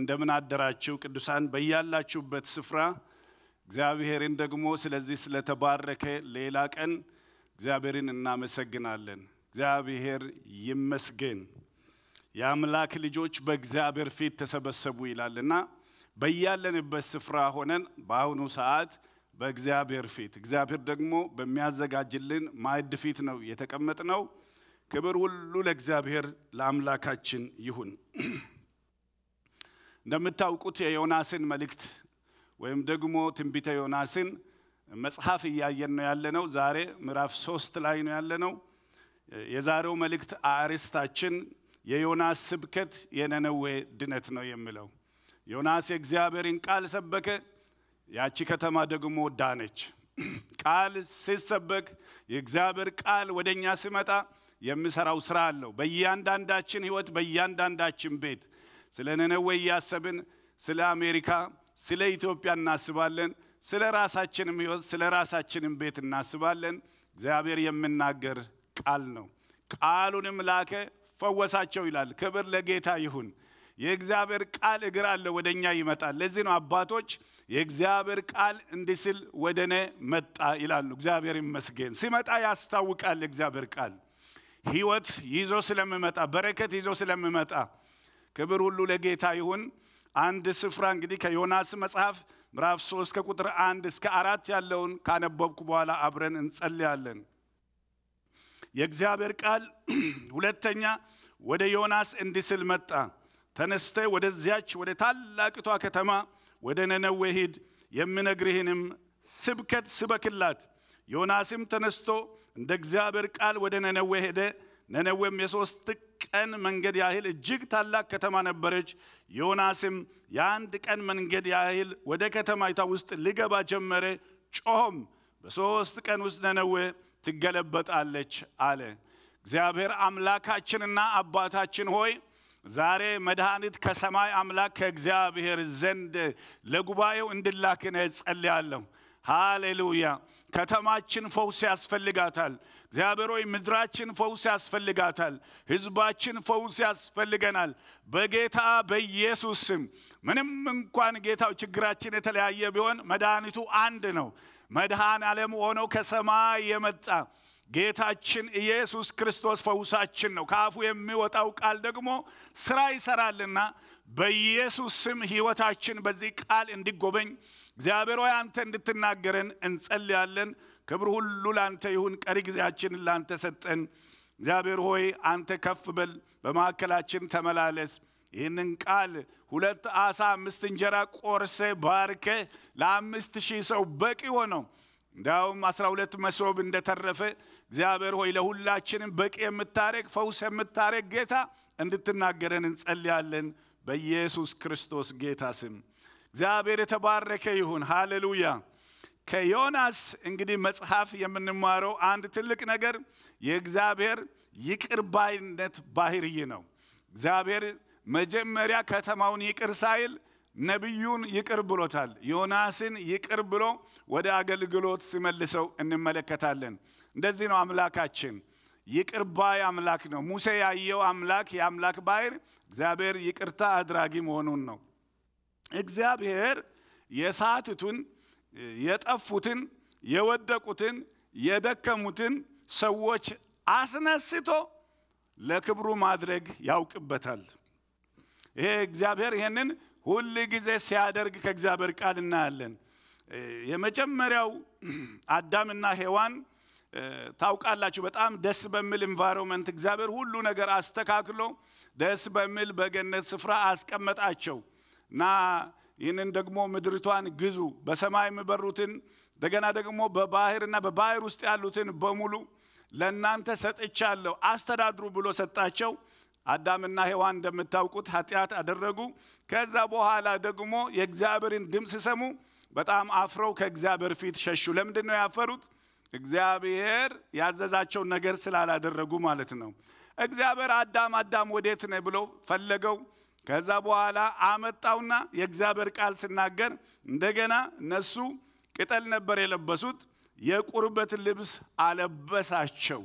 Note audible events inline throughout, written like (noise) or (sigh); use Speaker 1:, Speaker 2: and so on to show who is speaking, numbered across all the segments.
Speaker 1: እንደምን አደራችሁ ቅዱሳን በያላችሁበት ስፍራ እግዚአብሔርን ደግሞ ስለዚህ ስለተባረከ ሌላ ቀን እግዚአብሔርን እናመሰግናለን። እግዚአብሔር ይመስገን። የአምላክ ልጆች በእግዚአብሔር ፊት ተሰበሰቡ ይላልና በያለንበት ስፍራ ሆነን በአሁኑ ሰዓት በእግዚአብሔር ፊት እግዚአብሔር ደግሞ በሚያዘጋጅልን ማዕድ ፊት ነው ነው ክብር ሁሉ ለእግዚአብሔር ለአምላካችን ይሁን። እንደምታውቁት የዮናስን መልእክት ወይም ደግሞ ትንቢተ ዮናስን መጽሐፍ እያየን ነው ያለነው። ዛሬ ምዕራፍ ሶስት ላይ ነው ያለነው። የዛሬው መልእክት አርዕስታችን የዮናስ ስብከት የነነዌ ድነት ነው የሚለው። ዮናስ የእግዚአብሔርን ቃል ሰበከ፣ ያቺ ከተማ ደግሞ ዳነች። ቃል ሲሰበክ የእግዚአብሔር ቃል ወደ እኛ ሲመጣ የሚሰራው ስራ አለው። በእያንዳንዳችን ህይወት፣ በእያንዳንዳችን ቤት ስለ ነነዌ እያሰብን ስለ አሜሪካ ስለ ኢትዮጵያ እናስባለን ስለ ራሳችንም ህይወት ስለ ራሳችንም ቤት እናስባለን እግዚአብሔር የምናገር ቃል ነው ቃሉንም ላከ ፈወሳቸው ይላል ክብር ለጌታ ይሁን የእግዚአብሔር ቃል እግር አለ ወደ እኛ ይመጣል ለዚህ ነው አባቶች የእግዚአብሔር ቃል እንዲስል ወደ እኔ መጣ ይላሉ እግዚአብሔር ይመስገን ሲመጣ ያስታውቃል እግዚአብሔር ቃል ህይወት ይዞ ስለምመጣ በረከት ይዞ ስለምመጣ ክብር ሁሉ ለጌታ ይሁን። አንድ ስፍራ እንግዲህ ከዮናስ መጽሐፍ ምዕራፍ 3 ከቁጥር አንድ እስከ አራት ያለውን ካነበብኩ በኋላ አብረን እንጸልያለን። የእግዚአብሔር ቃል (clears throat) ሁለተኛ ወደ ዮናስ እንዲህ ሲል መጣ። ተነስተ ወደዚያች ወደ ታላቂቷ ከተማ ወደ ነነዌ ሂድ፣ የምነግርህንም ስብከት ስበክላት። ዮናስም ተነስቶ እንደ እግዚአብሔር ቃል ወደ ነነዌ ሄደ። ነነዌም የሶስት ቀን መንገድ ያህል እጅግ ታላቅ ከተማ ነበረች። ዮናስም የአንድ ቀን መንገድ ያህል ወደ ከተማይቷ ውስጥ ልገባ ጀመረ። ጮኸም፣ በሦስት ቀን ውስጥ ነነዌ ትገለበጣለች አለ። እግዚአብሔር አምላካችንና አባታችን ሆይ ዛሬ መድኃኒት ከሰማይ አምላክ ከእግዚአብሔር ዘንድ ለጉባኤው እንድላክነ ጸልያለሁ። ሃሌሉያ ከተማችን ፈውስ ያስፈልጋታል። እግዚአብሔር ሆይ ምድራችን ፈውስ ያስፈልጋታል። ህዝባችን ፈውስ ያስፈልገናል። በጌታ በኢየሱስ ስም ምንም እንኳን ጌታው ችግራችን የተለያየ ቢሆን መድኃኒቱ አንድ ነው። መድኃን ዓለም ሆኖ ከሰማይ የመጣ ጌታችን ኢየሱስ ክርስቶስ ፈውሳችን ነው። ከአፉ የሚወጣው ቃል ደግሞ ስራ ይሰራልና በኢየሱስ ስም ህይወታችን በዚህ ቃል እንዲጎበኝ እግዚአብሔር ሆይ አንተ እንድትናገረን እንጸልያለን። ክብር ሁሉ ላንተ ይሁን። ቀሪ ጊዜያችንን ላንተ ሰጠን። እግዚአብሔር ሆይ አንተ ከፍ በል፣ በማዕከላችን ተመላለስ። ይህንን ቃል ሁለት አሳ አምስት እንጀራ ቆርሰ ባርከ ለአምስት ሺህ ሰው በቂ ሆነው እንዲያውም አስራ ሁለት መሶብ እንደተረፈ እግዚአብሔር ሆይ ለሁላችንም በቂ የምታረግ ፈውስ የምታረግ ጌታ እንድትናገረን እንጸልያለን በኢየሱስ ክርስቶስ ጌታ ስም እግዚአብሔር የተባረከ ይሁን። ሃሌሉያ። ከዮናስ እንግዲህ መጽሐፍ የምንማረው አንድ ትልቅ ነገር የእግዚአብሔር ይቅር ባይነት ባህርይ ነው። እግዚአብሔር መጀመሪያ ከተማውን ይቅር ሳይል ነቢዩን ይቅር ብሎታል። ዮናስን ይቅር ብሎ ወደ አገልግሎት ሲመልሰው እንመለከታለን። እንደዚህ ነው አምላካችን፣ ይቅር ባይ አምላክ ነው። ሙሴ ያየው አምላክ የአምላክ ባህር እግዚአብሔር ይቅርታ አድራጊ መሆኑን ነው። እግዚአብሔር የሳትቱን የጠፉትን የወደቁትን የደከሙትን ሰዎች አስነስቶ ለክብሩ ማድረግ ያውቅበታል። ይሄ እግዚአብሔር ይህንን ሁል ጊዜ ሲያደርግ ከእግዚአብሔር ቃል እናያለን። የመጀመሪያው አዳምና ሔዋን ታውቃላችሁ፣ በጣም ደስ በሚል ኢንቫይሮንመንት እግዚአብሔር ሁሉ ነገር አስተካክሎ ደስ በሚል በገነት ስፍራ አስቀመጣቸው። እና ይህንን ደግሞ ምድሪቷን ግዙ፣ በሰማይ የሚበሩትን እንደገና ደግሞ በባህርና በባህር ውስጥ ያሉትን በሙሉ ለእናንተ ሰጥቻለሁ አስተዳድሩ ብሎ ሰጣቸው። አዳምና ሔዋን እንደምታውቁት ኃጢአት አደረጉ። ከዛ በኋላ ደግሞ የእግዚአብሔርን ድምፅ ሰሙ በጣም አፍረው ከእግዚአብሔር ፊት ሸሹ። ለምንድን ነው ያፈሩት? እግዚአብሔር ያዘዛቸው ነገር ስላላደረጉ ማለት ነው። እግዚአብሔር አዳም አዳም ወዴት ነህ ብሎ ፈለገው። ከዛ በኋላ አመጣውና የእግዚአብሔር ቃል ስናገር እንደገና እነሱ ቅጠል ነበር የለበሱት፣ የቁርበት ልብስ አለበሳቸው።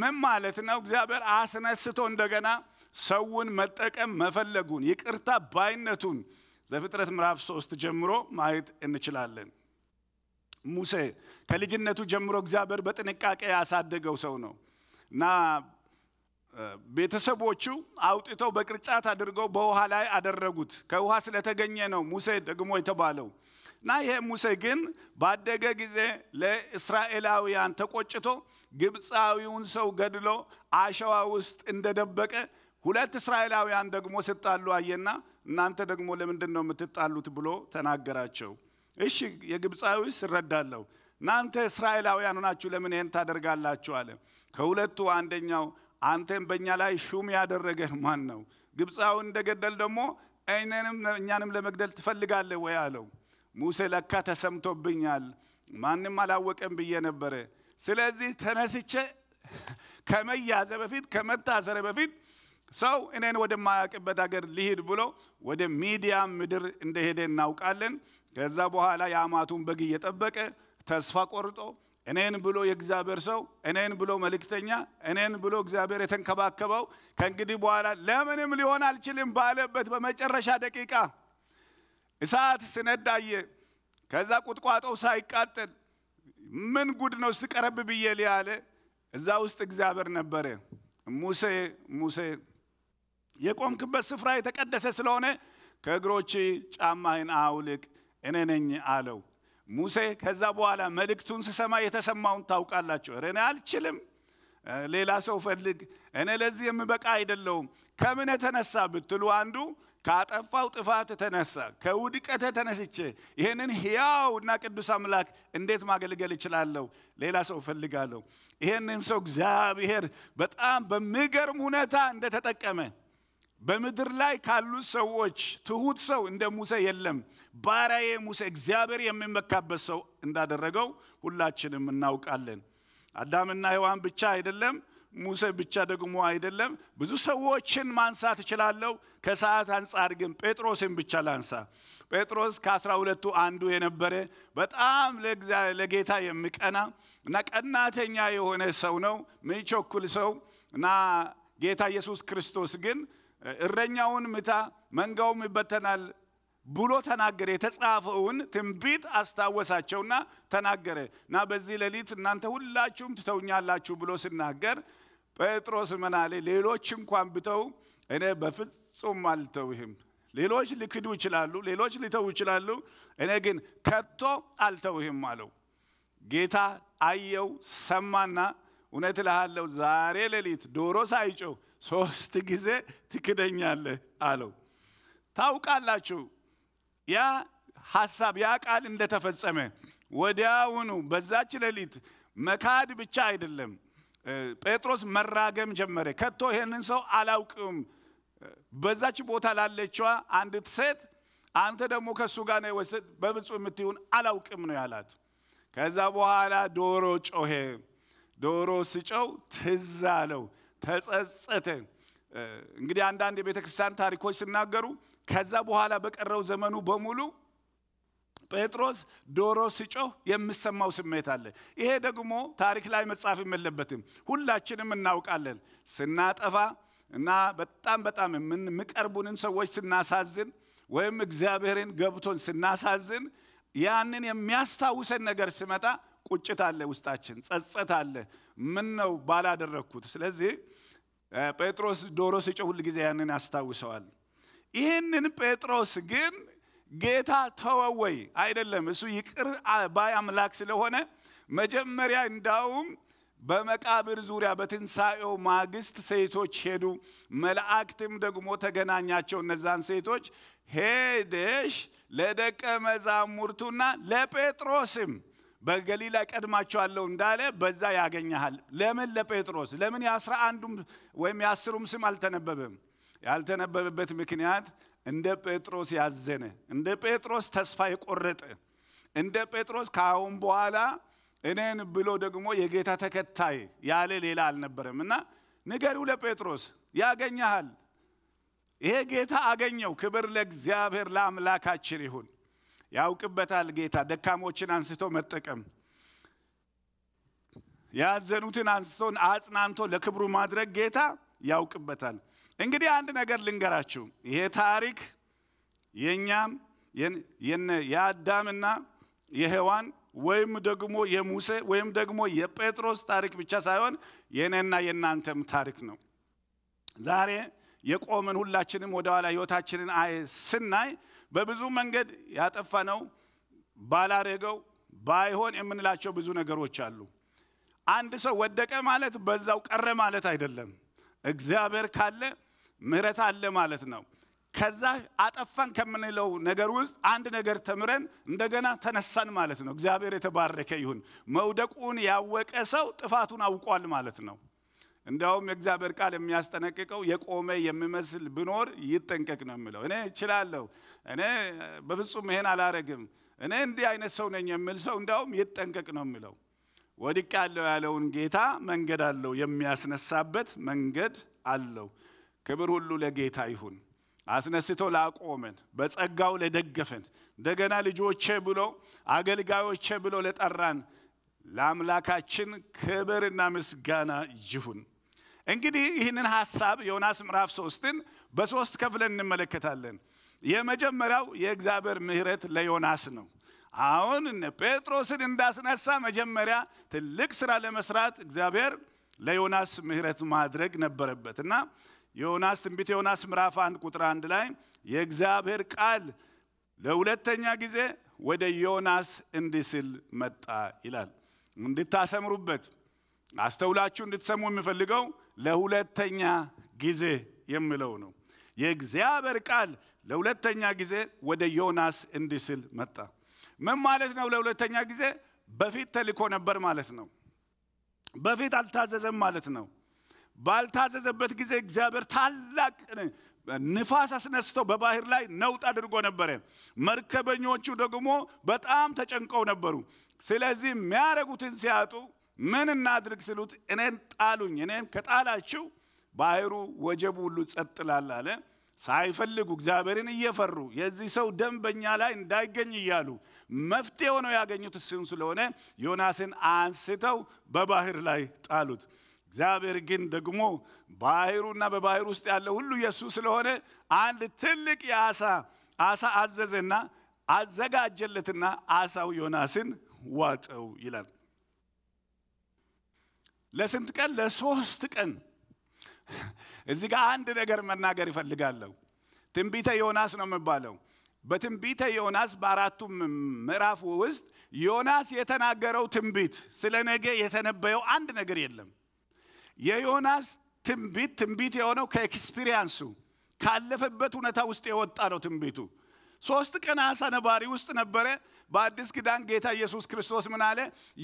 Speaker 1: ምን ማለት ነው? እግዚአብሔር አስነስቶ እንደገና ሰውን መጠቀም መፈለጉን ይቅርታ ባይነቱን ዘፍጥረት ምዕራፍ ሶስት ጀምሮ ማየት እንችላለን። ሙሴ ከልጅነቱ ጀምሮ እግዚአብሔር በጥንቃቄ ያሳደገው ሰው ነው እና ቤተሰቦቹ አውጥተው በቅርጫት አድርገው በውሃ ላይ አደረጉት። ከውሃ ስለተገኘ ነው ሙሴ ደግሞ የተባለው እና ይሄ ሙሴ ግን ባደገ ጊዜ ለእስራኤላውያን ተቆጭቶ ግብፃዊውን ሰው ገድሎ አሸዋ ውስጥ እንደደበቀ ሁለት እስራኤላውያን ደግሞ ስጣሉ አየና እናንተ ደግሞ ለምንድን ነው የምትጣሉት ብሎ ተናገራቸው። እሺ የግብፃዊ ስረዳለሁ እናንተ እስራኤላውያን ሆናችሁ ለምን ይህን ታደርጋላችሁ አለ። ከሁለቱ አንደኛው አንተም በእኛ ላይ ሹም ያደረገህ ማን ነው? ግብፃውን እንደገደል ደግሞ እኔንም እኛንም ለመግደል ትፈልጋለህ ወይ አለው። ሙሴ ለካ ተሰምቶብኛል፣ ማንም አላወቀም ብዬ ነበረ። ስለዚህ ተነስቼ ከመያዘ በፊት ከመታሰረ በፊት ሰው እኔን ወደማያውቅበት ሀገር ሊሂድ ብሎ ወደ ሚዲያም ምድር እንደሄደ እናውቃለን። ከዛ በኋላ የአማቱን በግ እየጠበቀ ተስፋ ቆርጦ እኔን ብሎ የእግዚአብሔር ሰው እኔን ብሎ መልእክተኛ እኔን ብሎ እግዚአብሔር የተንከባከበው ከእንግዲህ በኋላ ለምንም ሊሆን አልችልም ባለበት በመጨረሻ ደቂቃ እሳት ስነዳየ ከዛ ቁጥቋጦው ሳይቃጠል ምን ጉድ ነው ስቀረብ ብዬ ሊያለ እዛ ውስጥ እግዚአብሔር ነበረ። ሙሴ ሙሴ የቆምክበት ስፍራ የተቀደሰ ስለሆነ ከእግሮች ጫማህን አውልቅ እኔ ነኝ አለው። ሙሴ ከዛ በኋላ መልእክቱን ስሰማ የተሰማውን ታውቃላቸው። እኔ አልችልም፣ ሌላ ሰው ፈልግ፣ እኔ ለዚህ የምበቃ አይደለውም። ከምን የተነሳ ብትሉ አንዱ ካጠፋው ጥፋት የተነሳ ከውድቀት ተነስቼ ይህንን ሕያው እና ቅዱስ አምላክ እንዴት ማገልገል እችላለሁ? ሌላ ሰው እፈልጋለሁ። ይህንን ሰው እግዚአብሔር በጣም በሚገርም ሁኔታ እንደተጠቀመ በምድር ላይ ካሉ ሰዎች ትሁት ሰው እንደ ሙሴ የለም። ባሪያዬ ሙሴ እግዚአብሔር የሚመካበት ሰው እንዳደረገው ሁላችንም እናውቃለን። አዳምና ሔዋን ብቻ አይደለም፣ ሙሴ ብቻ ደግሞ አይደለም። ብዙ ሰዎችን ማንሳት እችላለሁ። ከሰዓት አንጻር ግን ጴጥሮስን ብቻ ላንሳ። ጴጥሮስ ከአስራ ሁለቱ አንዱ የነበረ በጣም ለጌታ የሚቀና እና ቀናተኛ የሆነ ሰው ነው፣ ምንቸኩል ሰው እና ጌታ ኢየሱስ ክርስቶስ ግን እረኛውን ምታ መንጋውም ይበተናል ብሎ ተናገረ። የተጻፈውን ትንቢት አስታወሳቸውና ተናገረ እና በዚህ ሌሊት እናንተ ሁላችሁም ትተውኛላችሁ ብሎ ሲናገር ጴጥሮስ ምን ሌሎች እንኳን ብተው እኔ በፍጹም አልተውህም። ሌሎች ሊክዱ ይችላሉ፣ ሌሎች ሊተው ይችላሉ፣ እኔ ግን ከቶ አልተውህም አለው። ጌታ አየው፣ ሰማና እውነት እልሃለሁ ዛሬ ሌሊት ዶሮ ሳይጮህ ሶስት ጊዜ ትክደኛለህ አለው ታውቃላችሁ ያ ሀሳብ ያ ቃል እንደተፈጸመ ወዲያውኑ በዛች ሌሊት መካድ ብቻ አይደለም ጴጥሮስ መራገም ጀመረ ከቶ ይህንን ሰው አላውቅም በዛች ቦታ ላለችዋ አንዲት ሴት አንተ ደግሞ ከእሱ ጋር ነው የወሰድ በብፁ የምትሆን አላውቅም ነው ያላት ከዛ በኋላ ዶሮ ጮሄ ዶሮ ስጨው ትዝ አለው ተጸጸተ። እንግዲህ አንዳንድ የቤተ ክርስቲያን ታሪኮች ሲናገሩ ከዛ በኋላ በቀረው ዘመኑ በሙሉ ጴጥሮስ ዶሮ ሲጮህ የምሰማው ስሜት አለ። ይሄ ደግሞ ታሪክ ላይ መጻፍ የለበትም። ሁላችንም እናውቃለን። ስናጠፋ እና በጣም በጣም የምቀርቡንን ሰዎች ስናሳዝን ወይም እግዚአብሔርን ገብቶን ስናሳዝን ያንን የሚያስታውሰን ነገር ሲመጣ ቁጭት አለ፣ ውስጣችን ጸጸት አለ። ምን ነው ባላደረግኩት? ስለዚህ ጴጥሮስ ዶሮ ሲጮህ ሁል ጊዜ ያንን ያስታውሰዋል። ይህንን ጴጥሮስ ግን ጌታ ተወወይ አይደለም፣ እሱ ይቅር ባይ አምላክ ስለሆነ መጀመሪያ እንዳውም በመቃብር ዙሪያ በትንሣኤው ማግስት ሴቶች ሄዱ። መላእክትም ደግሞ ተገናኛቸው። እነዛን ሴቶች ሄደሽ ለደቀ መዛሙርቱና ለጴጥሮስም በገሊላ ቀድማቸዋለሁ እንዳለ በዛ ያገኘሃል። ለምን ለጴጥሮስ? ለምን የአስራ አንዱም ወይም የአስሩም ስም አልተነበበም? ያልተነበበበት ምክንያት እንደ ጴጥሮስ ያዘነ፣ እንደ ጴጥሮስ ተስፋ የቆረጠ፣ እንደ ጴጥሮስ ከአሁን በኋላ እኔን ብሎ ደግሞ የጌታ ተከታይ ያለ ሌላ አልነበረም እና ንገሩ ለጴጥሮስ ያገኘሃል። ይሄ ጌታ አገኘው። ክብር ለእግዚአብሔር ለአምላካችን ይሁን። ያውቅበታል ጌታ ደካሞችን አንስቶ መጠቀም ያዘኑትን አንስቶ አጽናንቶ ለክብሩ ማድረግ ጌታ ያውቅበታል እንግዲህ አንድ ነገር ልንገራችሁ ይሄ ታሪክ የእኛም የአዳምና የህዋን ወይም ደግሞ የሙሴ ወይም ደግሞ የጴጥሮስ ታሪክ ብቻ ሳይሆን የእኔና የእናንተም ታሪክ ነው ዛሬ የቆምን ሁላችንም ወደኋላ ህይወታችንን አይ ስናይ በብዙ መንገድ ያጠፋነው ባላረገው ባይሆን የምንላቸው ብዙ ነገሮች አሉ። አንድ ሰው ወደቀ ማለት በዛው ቀረ ማለት አይደለም። እግዚአብሔር ካለ ምሕረት አለ ማለት ነው። ከዛ አጠፋን ከምንለው ነገር ውስጥ አንድ ነገር ተምረን እንደገና ተነሳን ማለት ነው። እግዚአብሔር የተባረከ ይሁን። መውደቁን ያወቀ ሰው ጥፋቱን አውቋል ማለት ነው። እንዲያውም የእግዚአብሔር ቃል የሚያስጠነቅቀው የቆመ የሚመስል ብኖር ይጠንቀቅ ነው የምለው። እኔ እችላለሁ፣ እኔ በፍጹም ይሄን አላረግም፣ እኔ እንዲህ አይነት ሰው ነኝ የምል ሰው እንዲያውም ይጠንቀቅ ነው የሚለው። ወድቅ ያለው ያለውን ጌታ መንገድ አለው፣ የሚያስነሳበት መንገድ አለው። ክብር ሁሉ ለጌታ ይሁን። አስነስቶ ላቆመን፣ በጸጋው ለደገፈን፣ እንደገና ልጆቼ ብሎ አገልጋዮቼ ብሎ ለጠራን ለአምላካችን ክብርና ምስጋና ይሁን። እንግዲህ ይህንን ሐሳብ ዮናስ ምዕራፍ ሶስትን በሶስት ከፍለን እንመለከታለን። የመጀመሪያው የእግዚአብሔር ምሕረት ለዮናስ ነው። አሁን ጴጥሮስን እንዳስነሳ መጀመሪያ ትልቅ ስራ ለመስራት እግዚአብሔር ለዮናስ ምሕረት ማድረግ ነበረበት እና ዮናስ ትንቢት ዮናስ ምዕራፍ አንድ ቁጥር አንድ ላይ የእግዚአብሔር ቃል ለሁለተኛ ጊዜ ወደ ዮናስ እንዲህ ሲል መጣ ይላል። እንድታሰምሩበት አስተውላችሁ እንድትሰሙ የምፈልገው ለሁለተኛ ጊዜ የምለው ነው። የእግዚአብሔር ቃል ለሁለተኛ ጊዜ ወደ ዮናስ እንዲህ ሲል መጣ። ምን ማለት ነው? ለሁለተኛ ጊዜ በፊት ተልኮ ነበር ማለት ነው። በፊት አልታዘዘም ማለት ነው። ባልታዘዘበት ጊዜ እግዚአብሔር ታላቅ ንፋስ አስነስተው በባህር ላይ ነውጥ አድርጎ ነበረ። መርከበኞቹ ደግሞ በጣም ተጨንቀው ነበሩ። ስለዚህ የሚያደርጉትን ሲያጡ ምን እናድርግ ስሉት እኔን ጣሉኝ፣ እኔን ከጣላችሁ ባህሩ ወጀቡ ሁሉ ጸጥ አለ። ሳይፈልጉ እግዚአብሔርን እየፈሩ የዚህ ሰው ደም በእኛ ላይ እንዳይገኝ እያሉ መፍትሄ ሆነው ያገኙት እሱን ስለሆነ ዮናስን አንስተው በባህር ላይ ጣሉት። እግዚአብሔር ግን ደግሞ ባህሩና በባህር ውስጥ ያለው ሁሉ የእሱ ስለሆነ አንድ ትልቅ የአሳ አሳ አዘዘና አዘጋጀለትና አሳው ዮናስን ዋጠው ይላል። ለስንት ቀን? ለሶስት ቀን። እዚህ ጋር አንድ ነገር መናገር ይፈልጋለሁ። ትንቢተ ዮናስ ነው የሚባለው። በትንቢተ ዮናስ በአራቱ ምዕራፍ ውስጥ ዮናስ የተናገረው ትንቢት ስለ ነገ የተነበየው አንድ ነገር የለም። የዮናስ ትንቢት ትንቢት የሆነው ከኤክስፒሪያንሱ ካለፈበት ሁኔታ ውስጥ የወጣ ነው ትንቢቱ። ሶስት ቀን አሳ ነባሪ ውስጥ ነበረ። በአዲስ ኪዳን ጌታ ኢየሱስ ክርስቶስ ምን አለ?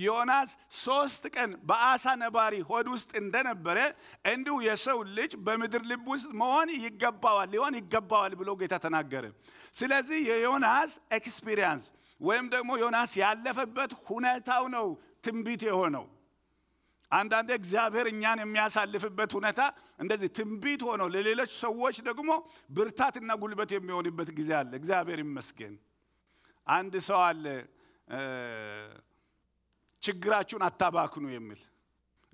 Speaker 1: ዮናስ ሶስት ቀን በአሳ ነባሪ ሆድ ውስጥ እንደነበረ እንዲሁ የሰው ልጅ በምድር ልብ ውስጥ መሆን ይገባዋል ሊሆን ይገባዋል ብሎ ጌታ ተናገረ። ስለዚህ የዮናስ ኤክስፒሪየንስ ወይም ደግሞ ዮናስ ያለፈበት ሁኔታው ነው ትንቢት የሆነው። አንዳንድ እግዚአብሔር እኛን የሚያሳልፍበት ሁኔታ እንደዚህ ትንቢት ሆኖ ለሌሎች ሰዎች ደግሞ ብርታትና ጉልበት የሚሆንበት ጊዜ አለ። እግዚአብሔር ይመስገን። አንድ ሰው አለ ችግራችሁን አታባክኑ የሚል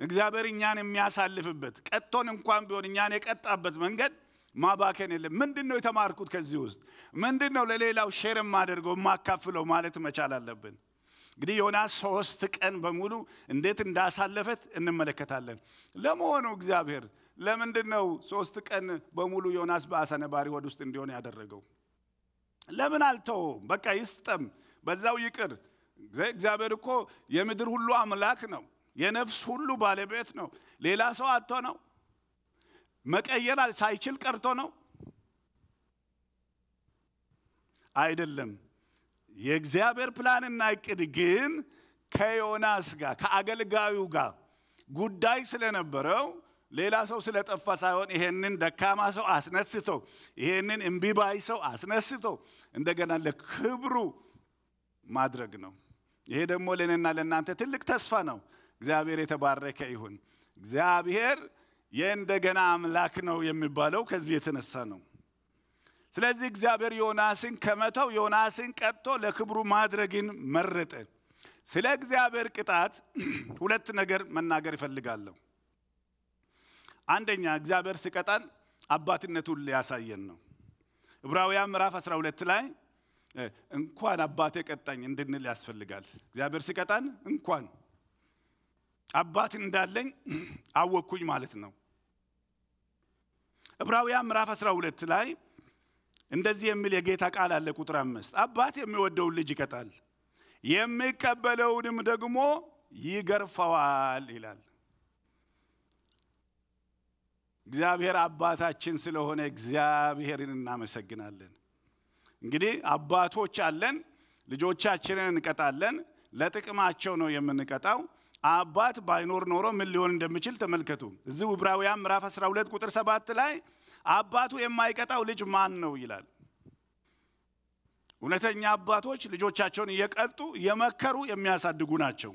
Speaker 1: እግዚአብሔር እኛን የሚያሳልፍበት ቀጥቶን እንኳን ቢሆን እኛን የቀጣበት መንገድ ማባከን የለም። ምንድን ነው የተማርኩት ከዚህ ውስጥ? ምንድን ነው ለሌላው ሼር የማደርገው የማካፍለው ማለት መቻል አለብን። እንግዲህ ዮናስ ሶስት ቀን በሙሉ እንዴት እንዳሳለፈት እንመለከታለን። ለመሆኑ እግዚአብሔር ለምንድን ነው ሶስት ቀን በሙሉ ዮናስ በአሳ ነባሪ ሆድ ውስጥ እንዲሆን ያደረገው? ለምን አልተው? በቃ ይስጠም፣ በዛው ይቅር። እግዚአብሔር እኮ የምድር ሁሉ አምላክ ነው፣ የነፍስ ሁሉ ባለቤት ነው። ሌላ ሰው አጥቶ ነው መቀየር ሳይችል ቀርቶ ነው አይደለም። የእግዚአብሔር ፕላንና እቅድ ግን ከዮናስ ጋር ከአገልጋዩ ጋር ጉዳይ ስለነበረው ሌላ ሰው ስለጠፋ ሳይሆን ይሄንን ደካማ ሰው አስነስቶ ይሄንን እምቢባይ ሰው አስነስቶ እንደገና ለክብሩ ማድረግ ነው። ይሄ ደግሞ ለእኔና ለእናንተ ትልቅ ተስፋ ነው። እግዚአብሔር የተባረከ ይሁን። እግዚአብሔር የእንደገና አምላክ ነው የሚባለው ከዚህ የተነሳ ነው። ስለዚህ እግዚአብሔር ዮናስን ከመተው ዮናስን ቀጥቶ ለክብሩ ማድረግን መረጠ። ስለ እግዚአብሔር ቅጣት (clears throat) ሁለት ነገር መናገር ይፈልጋለሁ። አንደኛ እግዚአብሔር ሲቀጣን አባትነቱን ሊያሳየን ነው። ዕብራውያን ምዕራፍ 12 ላይ እንኳን አባቴ ቀጣኝ እንድንል ያስፈልጋል። እግዚአብሔር ሲቀጣን እንኳን አባት እንዳለኝ (clears throat) አወቅኩኝ ማለት ነው። ዕብራውያን ምዕራፍ 12 ላይ እንደዚህ የሚል የጌታ ቃል አለ። ቁጥር አምስት አባት የሚወደውን ልጅ ይቀጣል፣ የሚቀበለውንም ደግሞ ይገርፈዋል ይላል። እግዚአብሔር አባታችን ስለሆነ እግዚአብሔርን እናመሰግናለን። እንግዲህ አባቶች አለን፣ ልጆቻችንን እንቀጣለን። ለጥቅማቸው ነው የምንቀጣው። አባት ባይኖር ኖሮ ምን ሊሆን እንደሚችል ተመልከቱ። እዚ ዕብራውያን ምዕራፍ 12 ቁጥር 7 ላይ አባቱ የማይቀጣው ልጅ ማን ነው ይላል። እውነተኛ አባቶች ልጆቻቸውን እየቀጡ እየመከሩ የሚያሳድጉ ናቸው።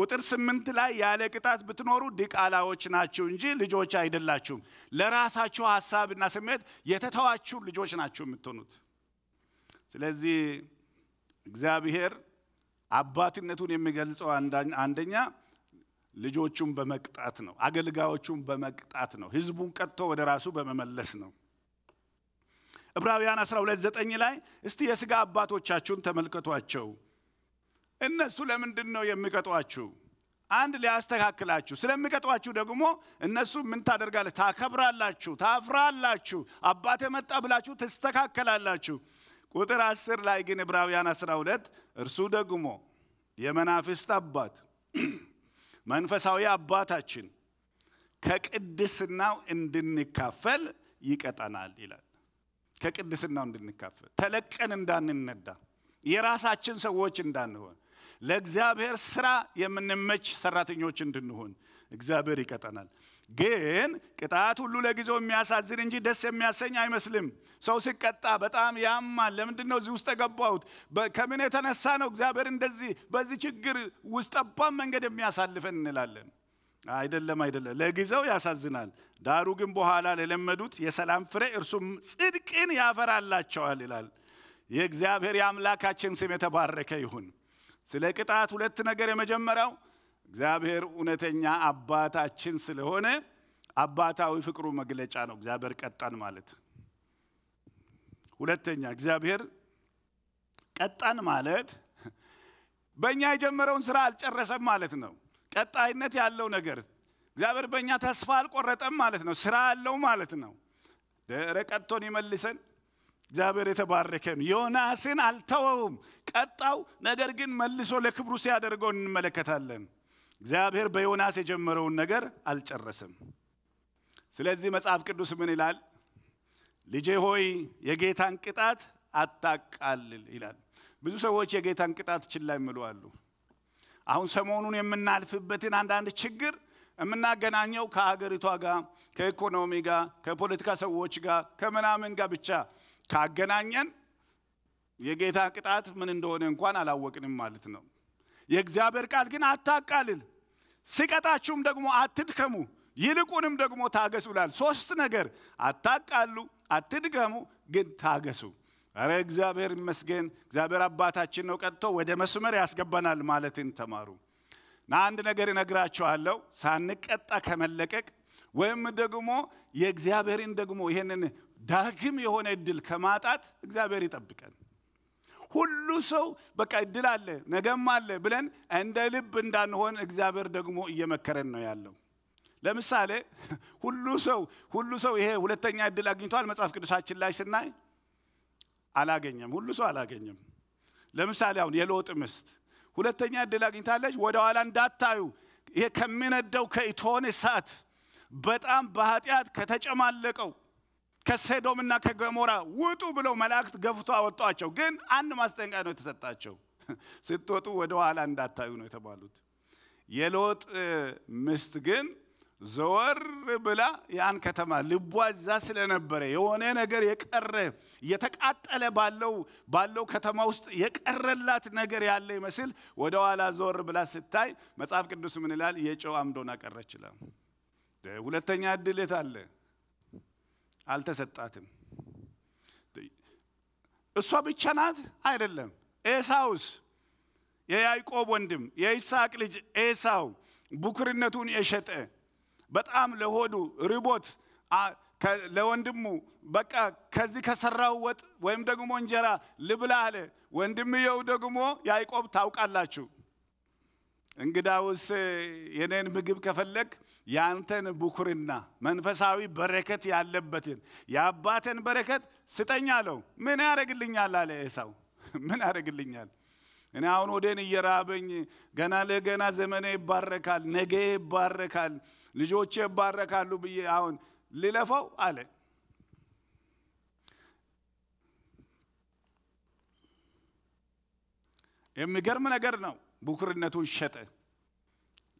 Speaker 1: ቁጥር ስምንት ላይ ያለ ቅጣት ብትኖሩ ድቃላዎች ናችሁ እንጂ ልጆች አይደላችሁም። ለራሳችሁ ሀሳብና ስሜት የተተዋችሁ ልጆች ናችሁ የምትሆኑት። ስለዚህ እግዚአብሔር አባትነቱን የሚገልጸው አንደኛ ልጆቹን በመቅጣት ነው። አገልጋዮቹን በመቅጣት ነው። ህዝቡን ቀጥቶ ወደ ራሱ በመመለስ ነው። ዕብራውያን 12፥9 ላይ እስቲ የሥጋ አባቶቻችሁን ተመልከቷቸው። እነሱ ለምንድን ነው የሚቀጧችሁ? አንድ ሊያስተካክላችሁ። ስለሚቀጧችሁ ደግሞ እነሱ ምን ታደርጋለች? ታከብራላችሁ፣ ታፍራላችሁ፣ አባቴ መጣ ብላችሁ ትስተካከላላችሁ። ቁጥር 10 ላይ ግን ዕብራውያን 12 እርሱ ደግሞ የመናፍስት አባት (clears throat) መንፈሳዊ አባታችን ከቅድስናው እንድንካፈል ይቀጠናል ይላል። ከቅድስናው እንድንካፈል ተለቀን እንዳንነዳ፣ የራሳችን ሰዎች እንዳንሆን፣ ለእግዚአብሔር ስራ የምንመች ሰራተኞች እንድንሆን እግዚአብሔር ይቀጠናል። ግን ቅጣት ሁሉ ለጊዜው የሚያሳዝን እንጂ ደስ የሚያሰኝ አይመስልም። ሰው ሲቀጣ በጣም ያማል። ለምንድን ነው እዚህ ውስጥ የገባሁት? ከምን የተነሳ ነው እግዚአብሔር እንደዚህ በዚህ ችግር ውስጥ ጠባብ መንገድ የሚያሳልፈን እንላለን። አይደለም፣ አይደለም። ለጊዜው ያሳዝናል። ዳሩ ግን በኋላ ለለመዱት የሰላም ፍሬ እርሱም ጽድቅን ያፈራላቸዋል ይላል። የእግዚአብሔር የአምላካችን ስም የተባረከ ይሁን። ስለ ቅጣት ሁለት ነገር የመጀመሪያው እግዚአብሔር እውነተኛ አባታችን ስለሆነ አባታዊ ፍቅሩ መግለጫ ነው። እግዚአብሔር ቀጣን ማለት። ሁለተኛ እግዚአብሔር ቀጣን ማለት በእኛ የጀመረውን ስራ አልጨረሰም ማለት ነው። ቀጣይነት ያለው ነገር እግዚአብሔር በእኛ ተስፋ አልቆረጠም ማለት ነው። ስራ አለው ማለት ነው። ረቀቶን ይመልሰን። እግዚአብሔር የተባረከ ነው። ዮናስን አልተወውም፣ ቀጣው። ነገር ግን መልሶ ለክብሩ ሲያደርገው እንመለከታለን። እግዚአብሔር በዮናስ የጀመረውን ነገር አልጨረሰም። ስለዚህ መጽሐፍ ቅዱስ ምን ይላል? ልጄ ሆይ የጌታን ቅጣት አታቃልል ይላል። ብዙ ሰዎች የጌታን ቅጣት ችላ የሚሉ አሉ። አሁን ሰሞኑን የምናልፍበትን አንዳንድ ችግር የምናገናኘው ከሀገሪቷ ጋር፣ ከኢኮኖሚ ጋር፣ ከፖለቲካ ሰዎች ጋር፣ ከምናምን ጋር ብቻ ካገናኘን የጌታ ቅጣት ምን እንደሆነ እንኳን አላወቅንም ማለት ነው። የእግዚአብሔር ቃል ግን አታቃልል ሲቀጣችሁም ደግሞ አትድከሙ፣ ይልቁንም ደግሞ ታገሱ ይላል። ሶስት ነገር አታቃሉ፣ አትድከሙ፣ ግን ታገሱ። እረ እግዚአብሔር ይመስገን፣ እግዚአብሔር አባታችን ነው፣ ቀጥቶ ወደ መስመር ያስገባናል ማለትን ተማሩ። ና አንድ ነገር እነግራችኋለሁ፣ ሳንቀጣ ከመለቀቅ ወይም ደግሞ የእግዚአብሔርን ደግሞ ይህንን ዳግም የሆነ እድል ከማጣት እግዚአብሔር ይጠብቀን። ሁሉ ሰው በቃ እድል አለ ነገም አለ ብለን እንደ ልብ እንዳንሆን እግዚአብሔር ደግሞ እየመከረን ነው ያለው። ለምሳሌ (laughs) ሁሉ ሰው ሁሉ ሰው ይሄ ሁለተኛ እድል አግኝቷል መጽሐፍ ቅዱሳችን ላይ ስናይ አላገኘም። ሁሉ ሰው አላገኘም። ለምሳሌ አሁን የሎጥ ምስት ሁለተኛ እድል አግኝታለች። ወደ ኋላ እንዳታዩ ይሄ ከሚነደው ከእቶን እሳት በጣም በኃጢአት ከተጨማለቀው ከሰዶምና ከገሞራ ውጡ ብለው መላእክት ገፍቶ አወጧቸው። ግን አንድ ማስጠንቀቂያ ነው የተሰጣቸው፣ (laughs) ስትወጡ ወደ ኋላ እንዳታዩ ነው የተባሉት። የሎጥ ምስት ግን ዘወር ብላ ያን ከተማ ልቧ እዛ ስለነበረ የሆነ ነገር የቀረ እየተቃጠለ ባለው ባለው ከተማ ውስጥ የቀረላት ነገር ያለ ይመስል ወደ ኋላ ዞር ብላ ስታይ መጽሐፍ ቅዱስ ምን ይላል? የጨው አምዶን አቀረች ይላል። ሁለተኛ እድልት አለ አልተሰጣትም። እሷ ብቻ ናት አይደለም። ኤሳውስ የያዕቆብ ወንድም የይስሐቅ ልጅ ኤሳው ብኩርነቱን የሸጠ በጣም ለሆዱ ርቦት ለወንድሙ በቃ ከዚህ ከሰራው ወጥ ወይም ደግሞ እንጀራ ልብላ አለ። ወንድምየው ደግሞ ያዕቆብ ታውቃላችሁ እንግዳውስ የኔን ምግብ ከፈለግ ያንተን ብኩርና መንፈሳዊ በረከት ያለበትን የአባትን በረከት ስጠኝ አለው። ምን ያደርግልኛል አለ ኤሳው። (laughs) ምን ያደርግልኛል? እኔ አሁን ወደን እየራበኝ ገና ለገና ዘመኔ ይባረካል፣ ነገ ይባረካል፣ ልጆቼ ይባረካሉ ብዬ አሁን ልለፋው አለ። የሚገርም ነገር ነው። ብኩርነቱን ሸጠ፣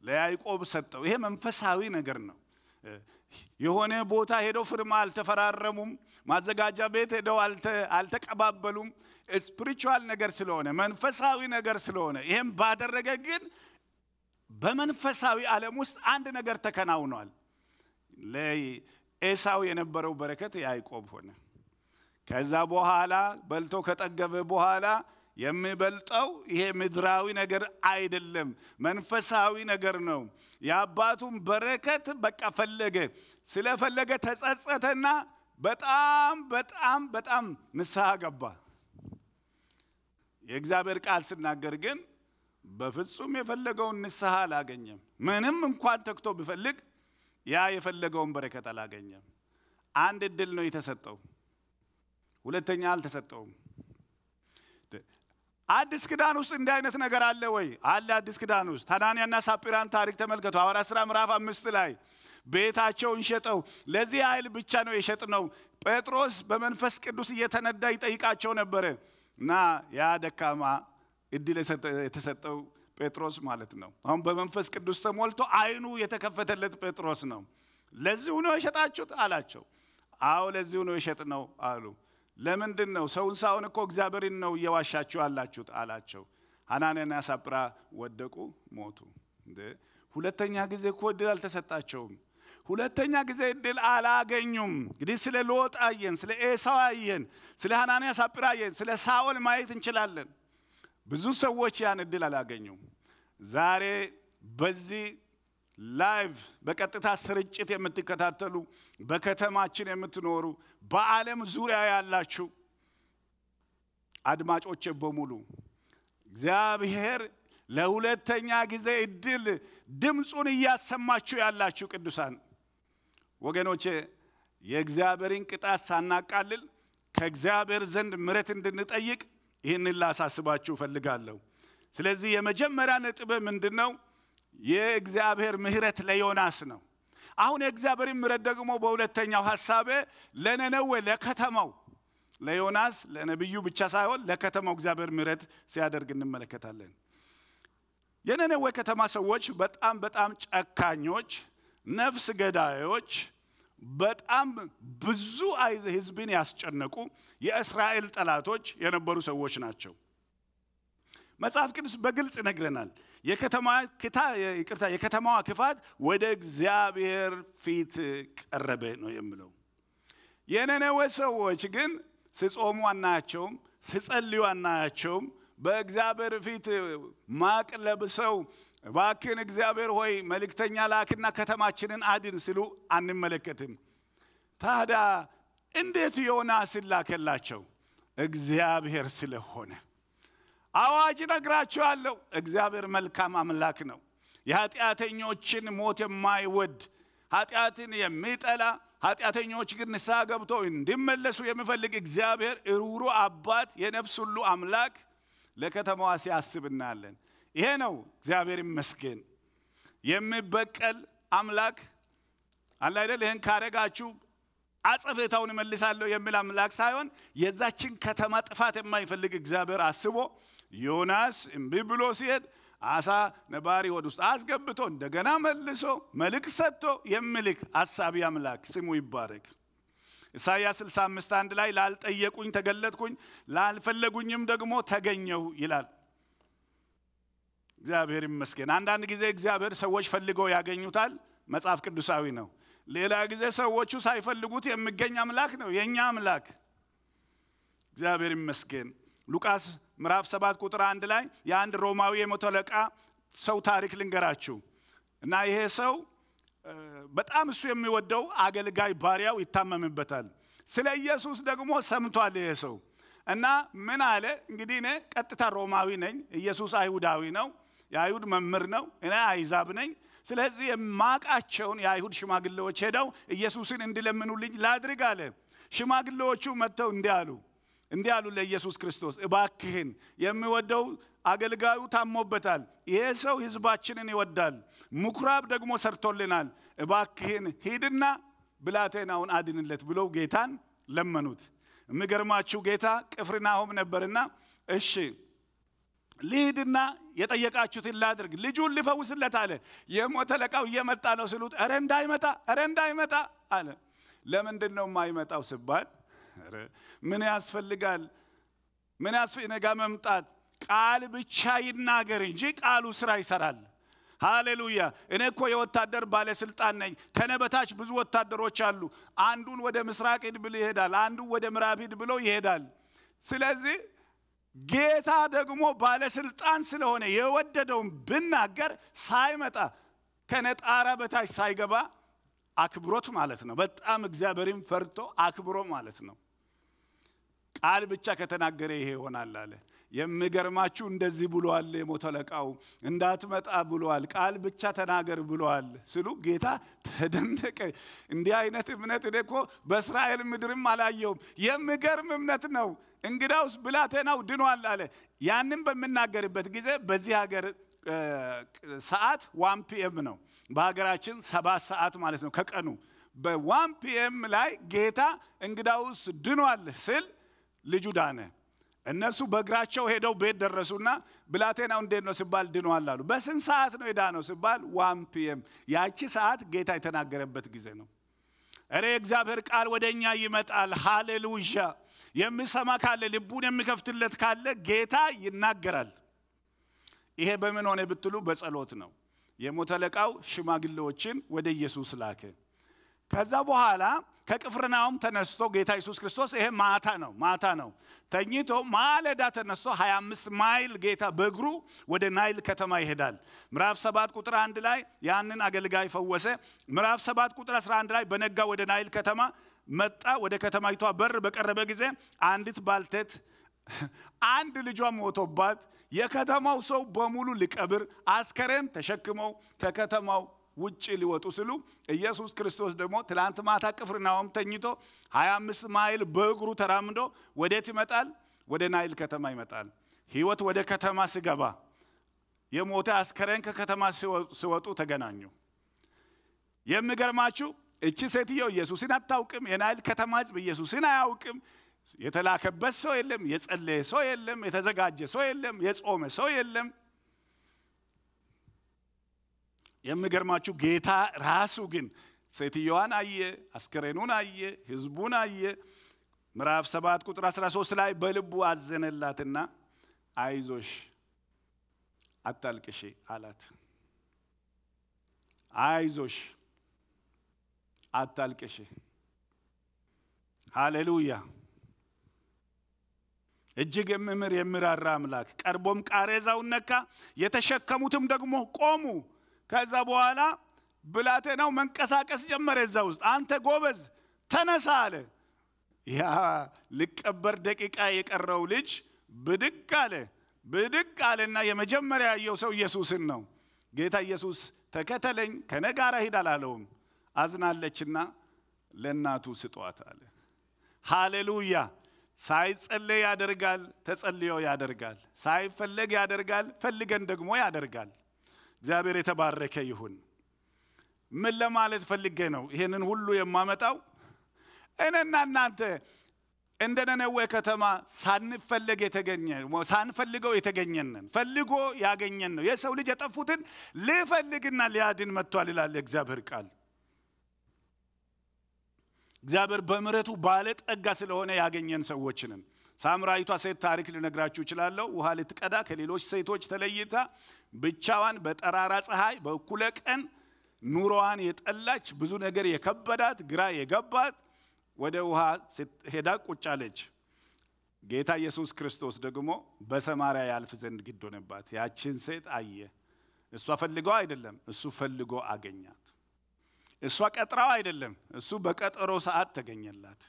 Speaker 1: ለያይቆብ ሰጠው። ይሄ መንፈሳዊ ነገር ነው። የሆነ ቦታ ሄደው ፍርማ አልተፈራረሙም። ማዘጋጃ ቤት ሄደው አልተቀባበሉም። ስፒሪቹዋል ነገር ስለሆነ መንፈሳዊ ነገር ስለሆነ ይህም ባደረገ ግን በመንፈሳዊ ዓለም ውስጥ አንድ ነገር ተከናውኗል። ለኤሳው የነበረው በረከት ያዕቆብ ሆነ። ከዛ በኋላ በልቶ ከጠገበ በኋላ የሚበልጠው ይሄ ምድራዊ ነገር አይደለም፣ መንፈሳዊ ነገር ነው። የአባቱን በረከት በቃ ፈለገ። ስለፈለገ ተጸጸተና በጣም በጣም በጣም ንስሐ ገባ። የእግዚአብሔር ቃል ስናገር ግን በፍጹም የፈለገውን ንስሐ አላገኘም። ምንም እንኳን ተክቶ ቢፈልግ ያ የፈለገውን በረከት አላገኘም። አንድ እድል ነው የተሰጠው፣ ሁለተኛ አልተሰጠውም። አዲስ ክዳን ውስጥ እንዲህ አይነት ነገር አለ ወይ? አለ። አዲስ ክዳን ውስጥ ታናንያና ሳጲራን ታሪክ ተመልከቱ። ሐዋርያት ሥራ ምዕራፍ አምስት ላይ ቤታቸውን ሸጠው ለዚህ ኃይል ብቻ ነው የሸጥነው። ጴጥሮስ በመንፈስ ቅዱስ እየተነዳ ይጠይቃቸው ነበረ እና ያ ደካማ እድል የተሰጠው ጴጥሮስ ማለት ነው። አሁን በመንፈስ ቅዱስ ተሞልቶ አይኑ የተከፈተለት ጴጥሮስ ነው። ለዚሁ ነው የሸጣችሁት አላቸው። አዎ ለዚሁ ነው የሸጥነው አሉ። ለምንድን ነው ሰውን ሳይሆን እኮ እግዚአብሔርን ነው እየዋሻችሁ አላችሁት አላቸው። ሐናንያና ሳፕራ ወደቁ፣ ሞቱ። እንደ ሁለተኛ ጊዜ እኮ እድል አልተሰጣቸውም። ሁለተኛ ጊዜ እድል አላገኙም። እንግዲህ ስለ ሎጥ አየን፣ ስለ ኤሳው አየን፣ ስለ ሐናንያ ሳጲራ አየን፣ ስለ ሳኦል ማየት እንችላለን። ብዙ ሰዎች ያን እድል አላገኙም። ዛሬ በዚህ ላይቭ በቀጥታ ስርጭት የምትከታተሉ በከተማችን የምትኖሩ በዓለም ዙሪያ ያላችሁ አድማጮች በሙሉ እግዚአብሔር ለሁለተኛ ጊዜ እድል ድምፁን እያሰማችሁ ያላችሁ ቅዱሳን ወገኖቼ የእግዚአብሔርን ቅጣት ሳናቃልል ከእግዚአብሔር ዘንድ ምረት እንድንጠይቅ ይህንን ላሳስባችሁ እፈልጋለሁ። ስለዚህ የመጀመሪያ ነጥብ ምንድን ነው? የእግዚአብሔር ምሕረት ለዮናስ ነው። አሁን የእግዚአብሔር ምሕረት ደግሞ በሁለተኛው ሀሳቤ ለነነዌ ለከተማው ለዮናስ ለነቢዩ ብቻ ሳይሆን ለከተማው እግዚአብሔር ምሕረት ሲያደርግ እንመለከታለን። የነነዌ ከተማ ሰዎች በጣም በጣም ጨካኞች፣ ነፍስ ገዳዮች፣ በጣም ብዙ አይዘ ህዝብን ያስጨነቁ የእስራኤል ጠላቶች የነበሩ ሰዎች ናቸው። መጽሐፍ ቅዱስ በግልጽ ይነግረናል። የከተማዋ ክፋት ወደ እግዚአብሔር ፊት ቀረበ ነው የምለው። የነነዌ ሰዎች ግን ስጾሙ አናያቸውም፣ ስጸልዩ አናያቸውም። በእግዚአብሔር ፊት ማቅ ለብሰው እባክን እግዚአብሔር ሆይ መልእክተኛ ላክና ከተማችንን አድን ሲሉ አንመለከትም። ታዲያ እንዴት ዮናስ ላከላቸው? እግዚአብሔር ስለሆነ አዋጅ ነግራችኋለሁ። እግዚአብሔር መልካም አምላክ ነው። የኃጢአተኞችን ሞት የማይወድ ኃጢአትን የሚጠላ ኃጢአተኞች ግን ንስሐ ገብቶ እንዲመለሱ የሚፈልግ እግዚአብሔር እሩሩ አባት፣ የነፍስ ሁሉ አምላክ ለከተማዋ ሲያስብ እናያለን። ይሄ ነው እግዚአብሔር ይመስገን። የሚበቀል አምላክ አለ አይደል? ይህን ካረጋችሁ አጸፍታውን እመልሳለሁ የሚል አምላክ ሳይሆን የዛችን ከተማ ጥፋት የማይፈልግ እግዚአብሔር አስቦ ዮናስ እምቢ ብሎ ሲሄድ አሳ ነባሪ ወደ ውስጥ አስገብቶ እንደገና መልሶ መልክ ሰጥቶ የሚልክ አሳቢ አምላክ ስሙ ይባረክ። ኢሳያስ 65 አንድ ላይ ላልጠየቁኝ ተገለጥኩኝ፣ ላልፈለጉኝም ደግሞ ተገኘው ይላል። እግዚአብሔር ይመስገን። አንዳንድ ጊዜ እግዚአብሔር ሰዎች ፈልገው ያገኙታል። መጽሐፍ ቅዱሳዊ ነው። ሌላ ጊዜ ሰዎቹ ሳይፈልጉት የሚገኝ አምላክ ነው የእኛ አምላክ። እግዚአብሔር ይመስገን። ሉቃስ ምዕራፍ ሰባት ቁጥር አንድ ላይ የአንድ ሮማዊ የመቶ አለቃ ሰው ታሪክ ልንገራችሁ እና ይሄ ሰው በጣም እሱ የሚወደው አገልጋይ ባሪያው ይታመምበታል። ስለ ኢየሱስ ደግሞ ሰምቷል ይሄ ሰው እና ምን አለ እንግዲህ እኔ ቀጥታ ሮማዊ ነኝ፣ ኢየሱስ አይሁዳዊ ነው፣ የአይሁድ መምህር ነው፣ እኔ አይዛብ ነኝ ስለዚህ የማቃቸውን የአይሁድ ሽማግሌዎች ሄደው ኢየሱስን እንዲለምኑልኝ ላድርግ አለ። ሽማግሌዎቹ መጥተው እንዲህ አሉ እንዲህ አሉ ለኢየሱስ ክርስቶስ እባክህን የሚወደው አገልጋዩ ታሞበታል። ይሄ ሰው ህዝባችንን ይወዳል፣ ምኩራብ ደግሞ ሰርቶልናል። እባክህን ሂድና ብላቴናውን አድንለት ብለው ጌታን ለመኑት። የሚገርማችሁ ጌታ ቅፍርናሆም ነበርና እሺ ልሂድና የጠየቃችሁትን ላድርግ፣ ልጁን ልፈውስለት አለ። የሞተ ለቃው እየመጣ ነው ስሉት፣ ኧረ እንዳይመጣ፣ ረ እንዳይመጣ ረ እንዳይመጣ አለ ለምንድን ነው የማይመጣው ስባል፣ ምን ያስፈልጋል? ምን ያስፈልጋ መምጣት ቃል ብቻ ይናገር እንጂ ቃሉ ስራ ይሰራል። ሃሌሉያ! እኔ እኮ የወታደር ባለስልጣን ነኝ። ከነ በታች ብዙ ወታደሮች አሉ። አንዱን ወደ ምስራቅ ሂድ ብሎ ይሄዳል፣ አንዱ ወደ ምዕራብ ሂድ ብሎ ይሄዳል። ስለዚህ ጌታ ደግሞ ባለስልጣን ስለሆነ የወደደውን ብናገር ሳይመጣ ከነጣራ በታች ሳይገባ አክብሮት ማለት ነው። በጣም እግዚአብሔርን ፈርቶ አክብሮ ማለት ነው። ቃል ብቻ ከተናገረ ይሄ ይሆናል አለ። የሚገርማችሁ እንደዚህ ብሏል የሞተ አለቃው፣ እንዳትመጣ ብሏል፣ ቃል ብቻ ተናገር ብሏል ስሉ ጌታ ተደነቀ። እንዲህ አይነት እምነት እኔ እኮ በእስራኤል ምድርም አላየውም። የሚገርም እምነት ነው። እንግዳውስ ብላቴናው ድኗል አለ። ያንም በምናገርበት ጊዜ በዚህ ሀገር ሰዓት ዋን ፒኤም ነው። በሀገራችን ሰባት ሰዓት ማለት ነው ከቀኑ በዋን ፒኤም ላይ ጌታ እንግዳውስ ድኗል ስል ልጁ ዳነ። እነሱ በእግራቸው ሄደው ቤት ደረሱና ብላቴናው እንዴት ነው ሲባል ድኗል አሉ። በስንት ሰዓት ነው ነው ሲባል ዋን ፒኤም፣ ያቺ ሰዓት ጌታ የተናገረበት ጊዜ ነው። እረ እግዚአብሔር ቃል ወደ እኛ ይመጣል። ሃሌሉያ! የሚሰማ ካለ ልቡን የሚከፍትለት ካለ ጌታ ይናገራል። ይሄ በምን ሆነ ብትሉ በጸሎት ነው። የሞተ አለቃው ሽማግሌዎችን ወደ ኢየሱስ ላከ። ከዛ በኋላ ከቅፍርናውም ተነስቶ ጌታ ኢየሱስ ክርስቶስ ይሄ ማታ ነው ማታ ነው ተኝቶ ማለዳ ተነስቶ 25 ማይል ጌታ በእግሩ ወደ ናይል ከተማ ይሄዳል። ምዕራፍ 7 ቁጥር 1 ላይ ያንን አገልጋይ ፈወሰ። ምዕራፍ 7 ቁጥር 11 ላይ በነጋ ወደ ናይል ከተማ መጣ። ወደ ከተማይቷ በር በቀረበ ጊዜ አንዲት ባልቴት (laughs) አንድ ልጇ ሞቶባት የከተማው ሰው በሙሉ ሊቀብር አስከሬን ተሸክመው ከከተማው ውጭ ሊወጡ ስሉ ኢየሱስ ክርስቶስ ደግሞ ትላንት ማታ ቅፍርናሆም ተኝቶ 25 ማይል በእግሩ ተራምዶ ወዴት ይመጣል? ወደ ናይል ከተማ ይመጣል። ህይወት ወደ ከተማ ሲገባ የሞተ አስከሬን ከከተማ ሲወጡ ተገናኙ። የሚገርማችሁ እቺ ሴትዮ ኢየሱስን አታውቅም። የናይል ከተማ ህዝብ ኢየሱስን አያውቅም። የተላከበት ሰው የለም፣ የጸለየ ሰው የለም፣ የተዘጋጀ ሰው የለም፣ የጾመ ሰው የለም። የሚገርማችሁ ጌታ ራሱ ግን ሴትዮዋን አየ፣ አስከሬኑን አየ፣ ህዝቡን አየ። ምዕራፍ 7 ቁጥር 13 ላይ በልቡ አዘነላትና አይዞሽ አታልቅሽ አላት። አይዞሽ አታልቅሽ። ሃሌሉያ! እጅግ የሚምር የሚራራ አምላክ ቀርቦም ቃሬዛውን ነካ፣ የተሸከሙትም ደግሞ ቆሙ። ከዛ በኋላ ብላቴናው መንቀሳቀስ ጀመረ። እዛ ውስጥ አንተ ጎበዝ ተነሳ አለ። ያ ልቀበር ደቂቃ የቀረው ልጅ ብድቅ አለ። ብድቅ አለና የመጀመሪያ ያየው ሰው ኢየሱስን ነው። ጌታ ኢየሱስ ተከተለኝ ከነ ጋር ሂድ አላለውም። አዝናለችና ለእናቱ ስጧት አለ። ሃሌሉያ! ሳይጸለይ ያደርጋል፣ ተጸልዮ ያደርጋል። ሳይፈለግ ያደርጋል፣ ፈልገን ደግሞ ያደርጋል። እግዚአብሔር የተባረከ ይሁን። ምን ለማለት ፈልጌ ነው ይህንን ሁሉ የማመጣው? እኔና እናንተ እንደ ነነዌ ከተማ ሳንፈለግ የተገኘ ሳንፈልገው የተገኘንን ፈልጎ ያገኘን ነው። የሰው ልጅ የጠፉትን ሊፈልግና ሊያድን መጥቷል ይላል የእግዚአብሔር ቃል። እግዚአብሔር በምሕረቱ ባለጠጋ ስለሆነ ያገኘን ሰዎችንን። ሳምራዊቷ ሴት ታሪክ ልነግራችሁ እችላለሁ። ውሃ ልትቀዳ ከሌሎች ሴቶች ተለይታ ብቻዋን በጠራራ ፀሐይ በእኩለ ቀን ኑሮዋን የጠላች ብዙ ነገር የከበዳት ግራ የገባት ወደ ውሃ ሄዳ ቁጫለች። ጌታ ኢየሱስ ክርስቶስ ደግሞ በሰማሪያ ያልፍ ዘንድ ግድ ሆነባት። ያችን ሴት አየ። እሷ ፈልገው አይደለም፣ እሱ ፈልጎ አገኛት። እሷ ቀጥራው አይደለም፣ እሱ በቀጠሮ ሰዓት ተገኘላት።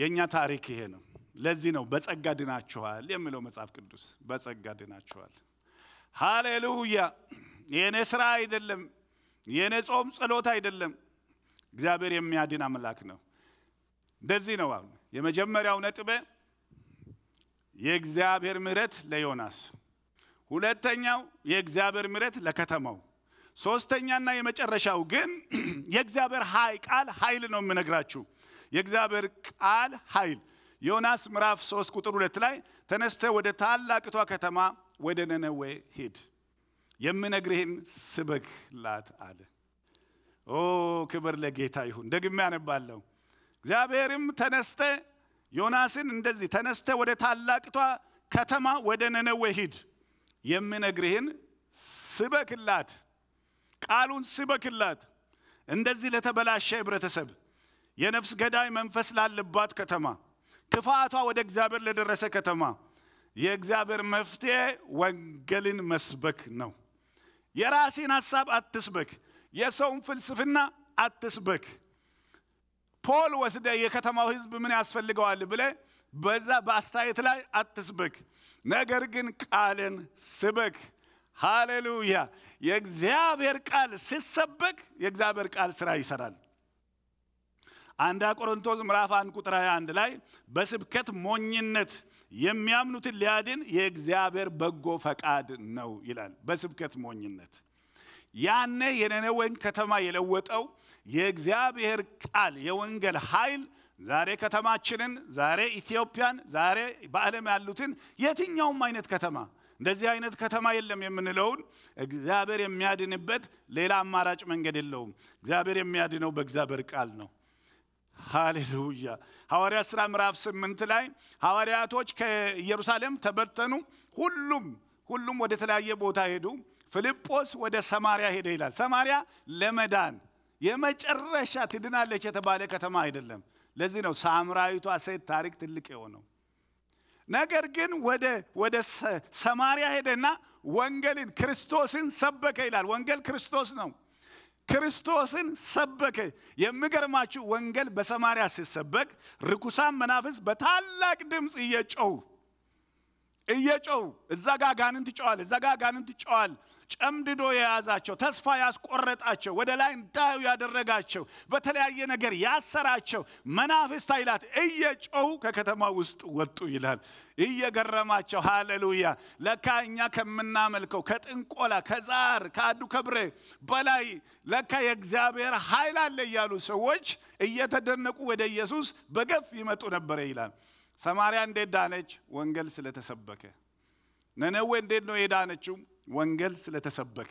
Speaker 1: የእኛ ታሪክ ይሄ ነው። ለዚህ ነው በጸጋ ድናችኋል የሚለው መጽሐፍ ቅዱስ። በጸጋ ድናችኋል። ሃሌሉያ። የእኔ ስራ አይደለም፣ የእኔ ጾም ጸሎት አይደለም። እግዚአብሔር የሚያድን አምላክ ነው። እንደዚህ ነው አሁን የመጀመሪያው ነጥቤ የእግዚአብሔር ምሕረት ለዮናስ፣ ሁለተኛው የእግዚአብሔር ምሕረት ለከተማው፣ ሶስተኛና የመጨረሻው ግን (clears throat) የእግዚአብሔር ሀይ ቃል ኃይል ነው የምነግራችሁ የእግዚአብሔር ቃል ኃይል ዮናስ ምዕራፍ 3 ቁጥር 2 ላይ ተነስተ ወደ ታላቂቷ ከተማ ወደ ነነዌ ሂድ የምነግርህን ስበክላት አለ። ኦ ክብር ለጌታ ይሁን። ደግሜ ያነባለሁ። እግዚአብሔርም ተነስተ ዮናስን እንደዚህ ተነስተ ወደ ታላቂቷ ከተማ ወደ ነነዌ ሂድ የምነግርህን ስበክላት፣ ቃሉን ስበክላት እንደዚህ ለተበላሸ ህብረተሰብ የነፍስ ገዳይ መንፈስ ላለባት ከተማ፣ ክፋቷ ወደ እግዚአብሔር ለደረሰ ከተማ የእግዚአብሔር መፍትሄ ወንጌልን መስበክ ነው። የራሴን ሀሳብ አትስበክ፣ የሰውን ፍልስፍና አትስበክ። ፖል ወስደ የከተማው ህዝብ ምን ያስፈልገዋል ብለ በዛ በአስተያየት ላይ አትስበክ። ነገር ግን ቃልን ስበክ። ሃሌሉያ! የእግዚአብሔር ቃል ሲሰበክ የእግዚአብሔር ቃል ስራ ይሰራል። አንዳ ቆሮንቶስ ምዕራፍ 1 ቁጥር 21 ላይ በስብከት ሞኝነት የሚያምኑትን ሊያድን የእግዚአብሔር በጎ ፈቃድ ነው ይላል። በስብከት ሞኝነት ያነ የነነዌን ከተማ የለወጠው የእግዚአብሔር ቃል የወንጌል ኃይል ዛሬ ከተማችንን፣ ዛሬ ኢትዮጵያን፣ ዛሬ በዓለም ያሉትን የትኛውም አይነት ከተማ እንደዚህ አይነት ከተማ የለም የምንለውን እግዚአብሔር የሚያድንበት ሌላ አማራጭ መንገድ የለውም። እግዚአብሔር የሚያድነው በእግዚአብሔር ቃል ነው። ሃሌሉያ ሐዋርያ ሥራ ምዕራፍ ስምንት ላይ ሐዋርያቶች ከኢየሩሳሌም ተበተኑ። ሁሉም ሁሉም ወደ ተለያየ ቦታ ሄዱ። ፊልጶስ ወደ ሰማሪያ ሄደ ይላል። ሰማሪያ ለመዳን የመጨረሻ ትድናለች የተባለ ከተማ አይደለም። ለዚህ ነው ሳምራዊቷ ሴት ታሪክ ትልቅ የሆነው። ነገር ግን ወደ ወደ ሰማሪያ ሄደና ወንጌልን ክርስቶስን ሰበከ ይላል። ወንጌል ክርስቶስ ነው። ክርስቶስን ሰበከ። የሚገርማችሁ ወንጌል በሰማሪያ ሲሰበክ ርኩሳን መናፍስ በታላቅ ድምፅ እየጮው እየጮው እዛ ጋ ጋንንት ይጮዋል፣ እዛ ጋ ጋንንት ይጮዋል፣ ጨምድዶ የያዛቸው፣ ተስፋ ያስቆረጣቸው፣ ወደ ላይ እንዳዩ ያደረጋቸው፣ በተለያየ ነገር ያሰራቸው መናፍስት ኃይላት እየጮሁ ከከተማ ውስጥ ወጡ ይላል። እየገረማቸው ሃሌሉያ። ለካ እኛ ከምናመልከው ከጥንቆላ፣ ከዛር፣ ከአዱ ከብሬ በላይ ለካ የእግዚአብሔር ኃይል አለ እያሉ ሰዎች እየተደነቁ ወደ ኢየሱስ በገፍ ይመጡ ነበረ ይላል። ሰማርያ እንዴት ዳነች? ወንጌል ስለተሰበከ። ነነዌ እንዴት ነው የዳነችው? ወንጌል ስለተሰበከ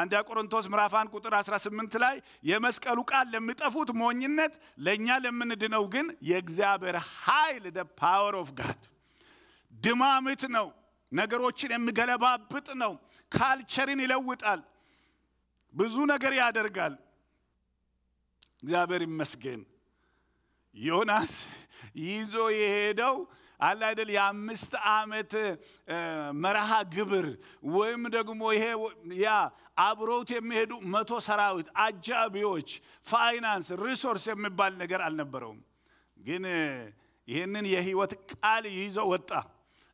Speaker 1: አንድ ቆሮንቶስ ምዕራፍ 1 ቁጥር 18 ላይ የመስቀሉ ቃል ለሚጠፉት ሞኝነት፣ ለእኛ ለምንድነው ግን የእግዚአብሔር ኃይል ደ ፓወር ኦፍ ጋድ ድማምት ነው። ነገሮችን የሚገለባብጥ ነው። ካልቸርን ይለውጣል። ብዙ ነገር ያደርጋል። እግዚአብሔር ይመስገን። ዮናስ ይዞ የሄደው አለ አይደል የአምስት ዓመት መርሃ ግብር ወይም ደግሞ ይሄ ያ አብረውት የሚሄዱ መቶ ሰራዊት አጃቢዎች፣ ፋይናንስ፣ ሪሶርስ የሚባል ነገር አልነበረውም። ግን ይህንን የህይወት ቃል ይዞ ወጣ።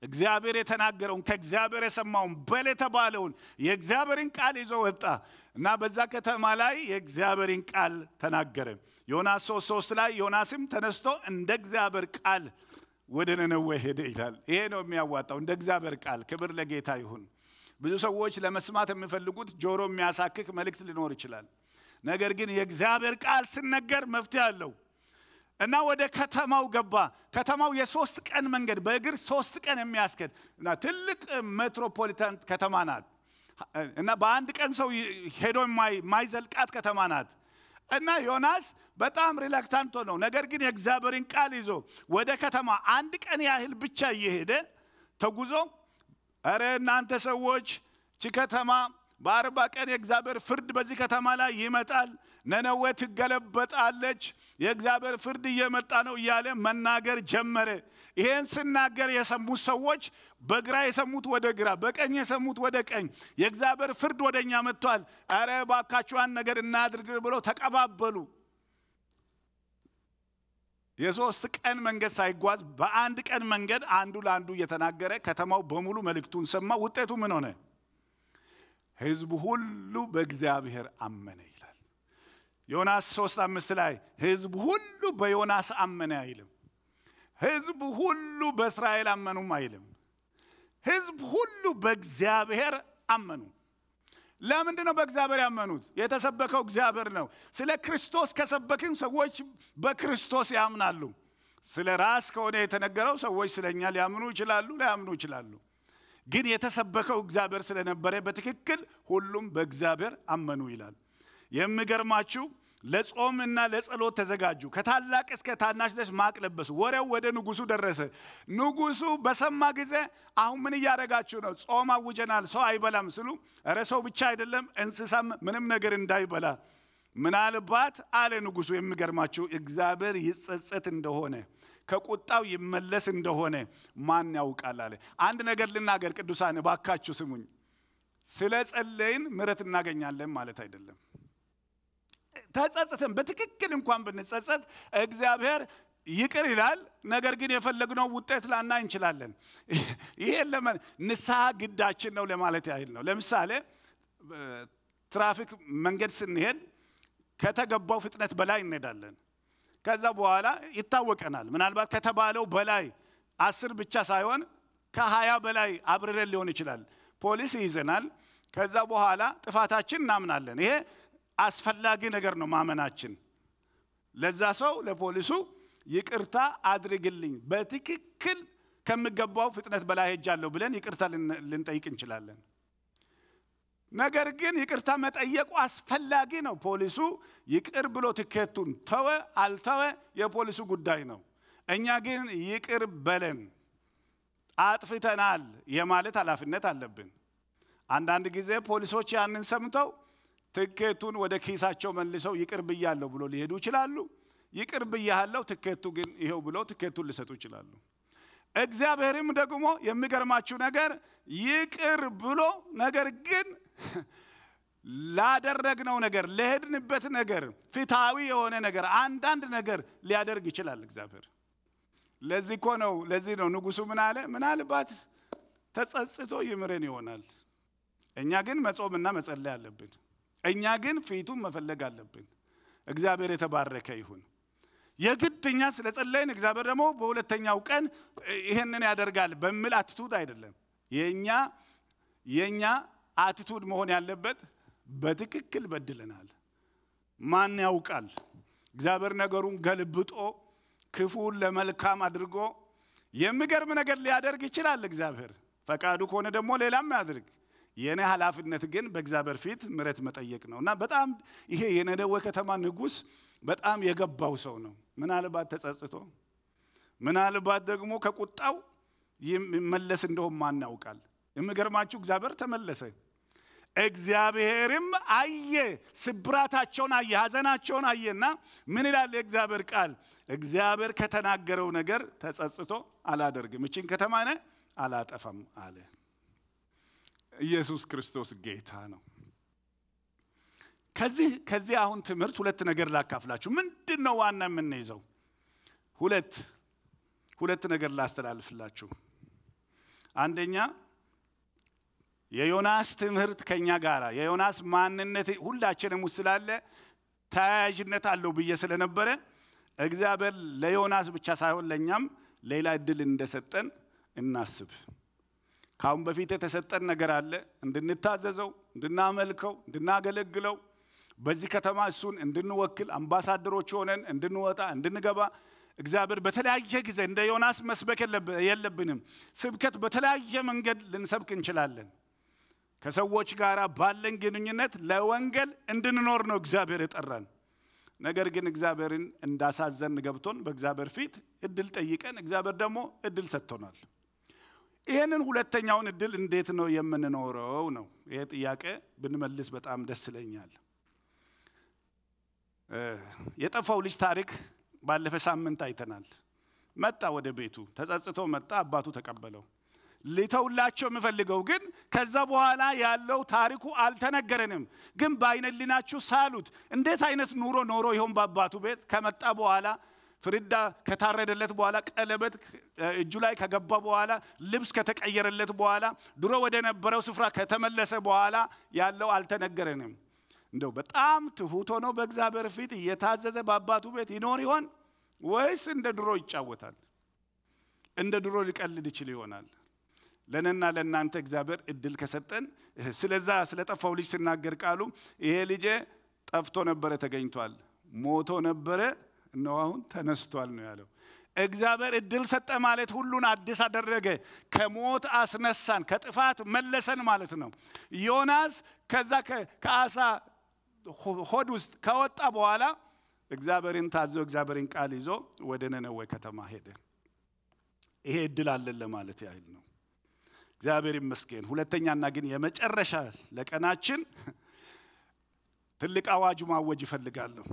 Speaker 1: እግዚአብሔር የተናገረውን ከእግዚአብሔር የሰማውን በል የተባለውን የእግዚአብሔርን ቃል ይዞ ወጣ እና በዛ ከተማ ላይ የእግዚአብሔርን ቃል ተናገረ። ዮናስ 3 3 ላይ ዮናስም ተነስቶ እንደ እግዚአብሔር ቃል ወደ ነነዌ ሄደ ይላል። ይሄ ነው የሚያዋጣው። እንደ እግዚአብሔር ቃል ክብር ለጌታ ይሁን። ብዙ ሰዎች ለመስማት የሚፈልጉት ጆሮ የሚያሳክክ መልእክት ሊኖር ይችላል። ነገር ግን የእግዚአብሔር ቃል ሲነገር መፍትሄ አለው እና ወደ ከተማው ገባ። ከተማው የሶስት ቀን መንገድ በእግር ሶስት ቀን የሚያስገድ እና ትልቅ ሜትሮፖሊታን ከተማ ናት እና በአንድ ቀን ሰው ሄዶ የማይዘልቃት ከተማ ናት። እና ዮናስ በጣም ሪላክታንቶ ነው። ነገር ግን የእግዚአብሔርን ቃል ይዞ ወደ ከተማ አንድ ቀን ያህል ብቻ እየሄደ ተጉዞ እረ እናንተ ሰዎች ቺ ከተማ በአርባ ቀን የእግዚአብሔር ፍርድ በዚህ ከተማ ላይ ይመጣል ነነዌ ትገለበጣለች፣ የእግዚአብሔር ፍርድ እየመጣ ነው እያለ መናገር ጀመረ። ይሄን ስናገር የሰሙት ሰዎች በግራ የሰሙት ወደ ግራ፣ በቀኝ የሰሙት ወደ ቀኝ፣ የእግዚአብሔር ፍርድ ወደ እኛ መጥቷል፣ አረ ባካችኋን ነገር እናድርግ ብለው ተቀባበሉ። የሶስት ቀን መንገድ ሳይጓዝ በአንድ ቀን መንገድ አንዱ ለአንዱ እየተናገረ ከተማው በሙሉ መልእክቱን ሰማ። ውጤቱ ምን ሆነ? ህዝቡ ሁሉ በእግዚአብሔር አመነ። ዮናስ ሶስት አምስት ላይ ህዝብ ሁሉ በዮናስ አመነ አይልም። ህዝብ ሁሉ በእስራኤል አመኑም አይልም። ህዝብ ሁሉ በእግዚአብሔር አመኑ። ለምንድን ነው በእግዚአብሔር ያመኑት? የተሰበከው እግዚአብሔር ነው። ስለ ክርስቶስ ከሰበክን ሰዎች በክርስቶስ ያምናሉ። ስለ ራስ ከሆነ የተነገረው ሰዎች ስለ እኛ ሊያምኑ ይችላሉ፣ ሊያምኑ ይችላሉ። ግን የተሰበከው እግዚአብሔር ስለነበረ በትክክል ሁሉም በእግዚአብሔር አመኑ ይላል። የምገርማችሁ ለጾም እና ለጸሎት ተዘጋጁ። ከታላቅ እስከ ታናሽ ድረስ ማቅ ለበሱ። ወሬው ወደ ንጉሱ ደረሰ። ንጉሱ በሰማ ጊዜ አሁን ምን እያደረጋችሁ ነው? ጾም አውጀናል፣ ሰው አይበላም ስሉ፣ እረ ሰው ብቻ አይደለም እንስሳም ምንም ነገር እንዳይበላ ምናልባት አለ ንጉሱ። የሚገርማችሁ እግዚአብሔር ይጸጸት እንደሆነ ከቁጣው ይመለስ እንደሆነ ማን ያውቃል አለ። አንድ ነገር ልናገር፣ ቅዱሳን ባካችሁ ስሙኝ። ስለ ጸለይን ምሕረት እናገኛለን ማለት አይደለም። ተጸጽተን በትክክል እንኳን ብንጸጸት እግዚአብሔር ይቅር ይላል። ነገር ግን የፈለግነው ውጤት ላና እንችላለን። ይሄ ለመን ንስሐ ግዳችን ነው ለማለት ያህል ነው። ለምሳሌ ትራፊክ መንገድ ስንሄድ ከተገባው ፍጥነት በላይ እንሄዳለን። ከዛ በኋላ ይታወቀናል። ምናልባት ከተባለው በላይ አስር ብቻ ሳይሆን ከሀያ በላይ አብርረን ሊሆን ይችላል። ፖሊስ ይይዘናል። ከዛ በኋላ ጥፋታችን እናምናለን። ይሄ አስፈላጊ ነገር ነው ማመናችን። ለዛ ሰው ለፖሊሱ ይቅርታ አድርግልኝ፣ በትክክል ከምገባው ፍጥነት በላይ ሄጃለሁ ብለን ይቅርታ ልንጠይቅ እንችላለን። ነገር ግን ይቅርታ መጠየቁ አስፈላጊ ነው። ፖሊሱ ይቅር ብሎ ትኬቱን ተወ አልተወ የፖሊሱ ጉዳይ ነው። እኛ ግን ይቅር በለን አጥፍተናል የማለት ኃላፊነት አለብን። አንዳንድ ጊዜ ፖሊሶች ያንን ሰምተው ትኬቱን ወደ ኪሳቸው መልሰው ይቅር ብያለሁ ብሎ ሊሄዱ ይችላሉ። ይቅር ብያለሁ፣ ትኬቱ ግን ይኸው ብሎ ትኬቱን ሊሰጡ ይችላሉ። እግዚአብሔርም ደግሞ የሚገርማችሁ ነገር ይቅር ብሎ ነገር ግን ላደረግነው ነገር ለሄድንበት ነገር ፍትሐዊ የሆነ ነገር አንዳንድ ነገር ሊያደርግ ይችላል እግዚአብሔር። ለዚህ እኮ ነው ለዚህ ነው ንጉሱ ምን አለ? ምናልባት ተጸጽቶ ይምረን ይሆናል። እኛ ግን መጾምና መጸለይ አለብን። እኛ ግን ፊቱን መፈለግ አለብን። እግዚአብሔር የተባረከ ይሁን። የግድ እኛ ስለ ጸለይን እግዚአብሔር ደግሞ በሁለተኛው ቀን ይህንን ያደርጋል በሚል አትቱድ አይደለም። የእኛ የእኛ አቲቱድ መሆን ያለበት በትክክል በድለናል። ማን ያውቃል? እግዚአብሔር ነገሩን ገልብጦ ክፉን ለመልካም አድርጎ የሚገርም ነገር ሊያደርግ ይችላል። እግዚአብሔር ፈቃዱ ከሆነ ደግሞ ሌላም ያድርግ። የእኔ ኃላፊነት ግን በእግዚአብሔር ፊት ምረት መጠየቅ ነው እና በጣም ይሄ የነደወ ከተማ ንጉሥ በጣም የገባው ሰው ነው። ምናልባት ተጸጽቶ ምናልባት ደግሞ ከቁጣው ይመለስ እንደውም ማን ያውቃል። የሚገርማችሁ እግዚአብሔር ተመለሰ። እግዚአብሔርም አየ፣ ስብራታቸውን አየ፣ ሀዘናቸውን አየና ምን ይላል የእግዚአብሔር ቃል? እግዚአብሔር ከተናገረው ነገር ተጸጽቶ አላደርግም፣ እቺን ከተማ እኔ አላጠፋም አለ። ኢየሱስ ክርስቶስ ጌታ ነው። ከዚህ ከዚህ አሁን ትምህርት ሁለት ነገር ላካፍላችሁ። ምንድን ነው ዋና የምንይዘው? ሁለት ሁለት ነገር ላስተላልፍላችሁ። አንደኛ የዮናስ ትምህርት ከኛ ጋር የዮናስ ማንነት ሁላችንም ውስጥ ስላለ ተያያዥነት አለው ብዬ ስለነበረ እግዚአብሔር ለዮናስ ብቻ ሳይሆን ለእኛም ሌላ እድል እንደሰጠን እናስብ። ከአሁን በፊት የተሰጠን ነገር አለ እንድንታዘዘው፣ እንድናመልከው፣ እንድናገለግለው በዚህ ከተማ እሱን እንድንወክል አምባሳደሮች ሆነን እንድንወጣ እንድንገባ እግዚአብሔር በተለያየ ጊዜ እንደ ዮናስ መስበክ የለብንም። ስብከት በተለያየ መንገድ ልንሰብክ እንችላለን። ከሰዎች ጋር ባለን ግንኙነት ለወንጌል እንድንኖር ነው እግዚአብሔር የጠራን። ነገር ግን እግዚአብሔርን እንዳሳዘን ገብቶን በእግዚአብሔር ፊት እድል ጠይቀን እግዚአብሔር ደግሞ እድል ሰጥቶናል። ይህንን ሁለተኛውን እድል እንዴት ነው የምንኖረው ነው። ይሄ ጥያቄ ብንመልስ በጣም ደስ ይለኛል። የጠፋው ልጅ ታሪክ ባለፈ ሳምንት አይተናል። መጣ ወደ ቤቱ ተጸጽቶ መጣ። አባቱ ተቀበለው። ሊተውላቸው የምፈልገው ግን ከዛ በኋላ ያለው ታሪኩ አልተነገረንም። ግን በአይነልናችሁ ሳሉት እንዴት አይነት ኑሮ ኖሮ ይሆን በአባቱ ቤት ከመጣ በኋላ ፍሪዳ ከታረደለት በኋላ ቀለበት እጁ ላይ ከገባ በኋላ ልብስ ከተቀየረለት በኋላ ድሮ ወደ ነበረው ስፍራ ከተመለሰ በኋላ ያለው አልተነገረንም። እንደው በጣም ትሁት ሆኖ በእግዚአብሔር ፊት እየታዘዘ በአባቱ ቤት ይኖር ይሆን ወይስ እንደ ድሮ ይጫወታል? እንደ ድሮ ሊቀልድ ይችል ይሆናል። ለእኔና ለእናንተ እግዚአብሔር እድል ከሰጠን ስለዛ ስለጠፋው ልጅ ስናገር ቃሉ ይሄ ልጄ ጠፍቶ ነበረ ተገኝቷል፣ ሞቶ ነበረ እነሆ አሁን ተነስቷል ነው ያለው። እግዚአብሔር እድል ሰጠ ማለት ሁሉን አዲስ አደረገ፣ ከሞት አስነሳን፣ ከጥፋት መለሰን ማለት ነው። ዮናስ ከዛ ከአሳ ሆድ ውስጥ ከወጣ በኋላ እግዚአብሔርን ታዞ እግዚአብሔርን ቃል ይዞ ወደ ነነዌ ከተማ ሄደ። ይሄ እድል አለን ለማለት ያህል ነው። እግዚአብሔር ይመስገን። ሁለተኛና ግን የመጨረሻ ለቀናችን ትልቅ አዋጅ ማወጅ ይፈልጋለሁ።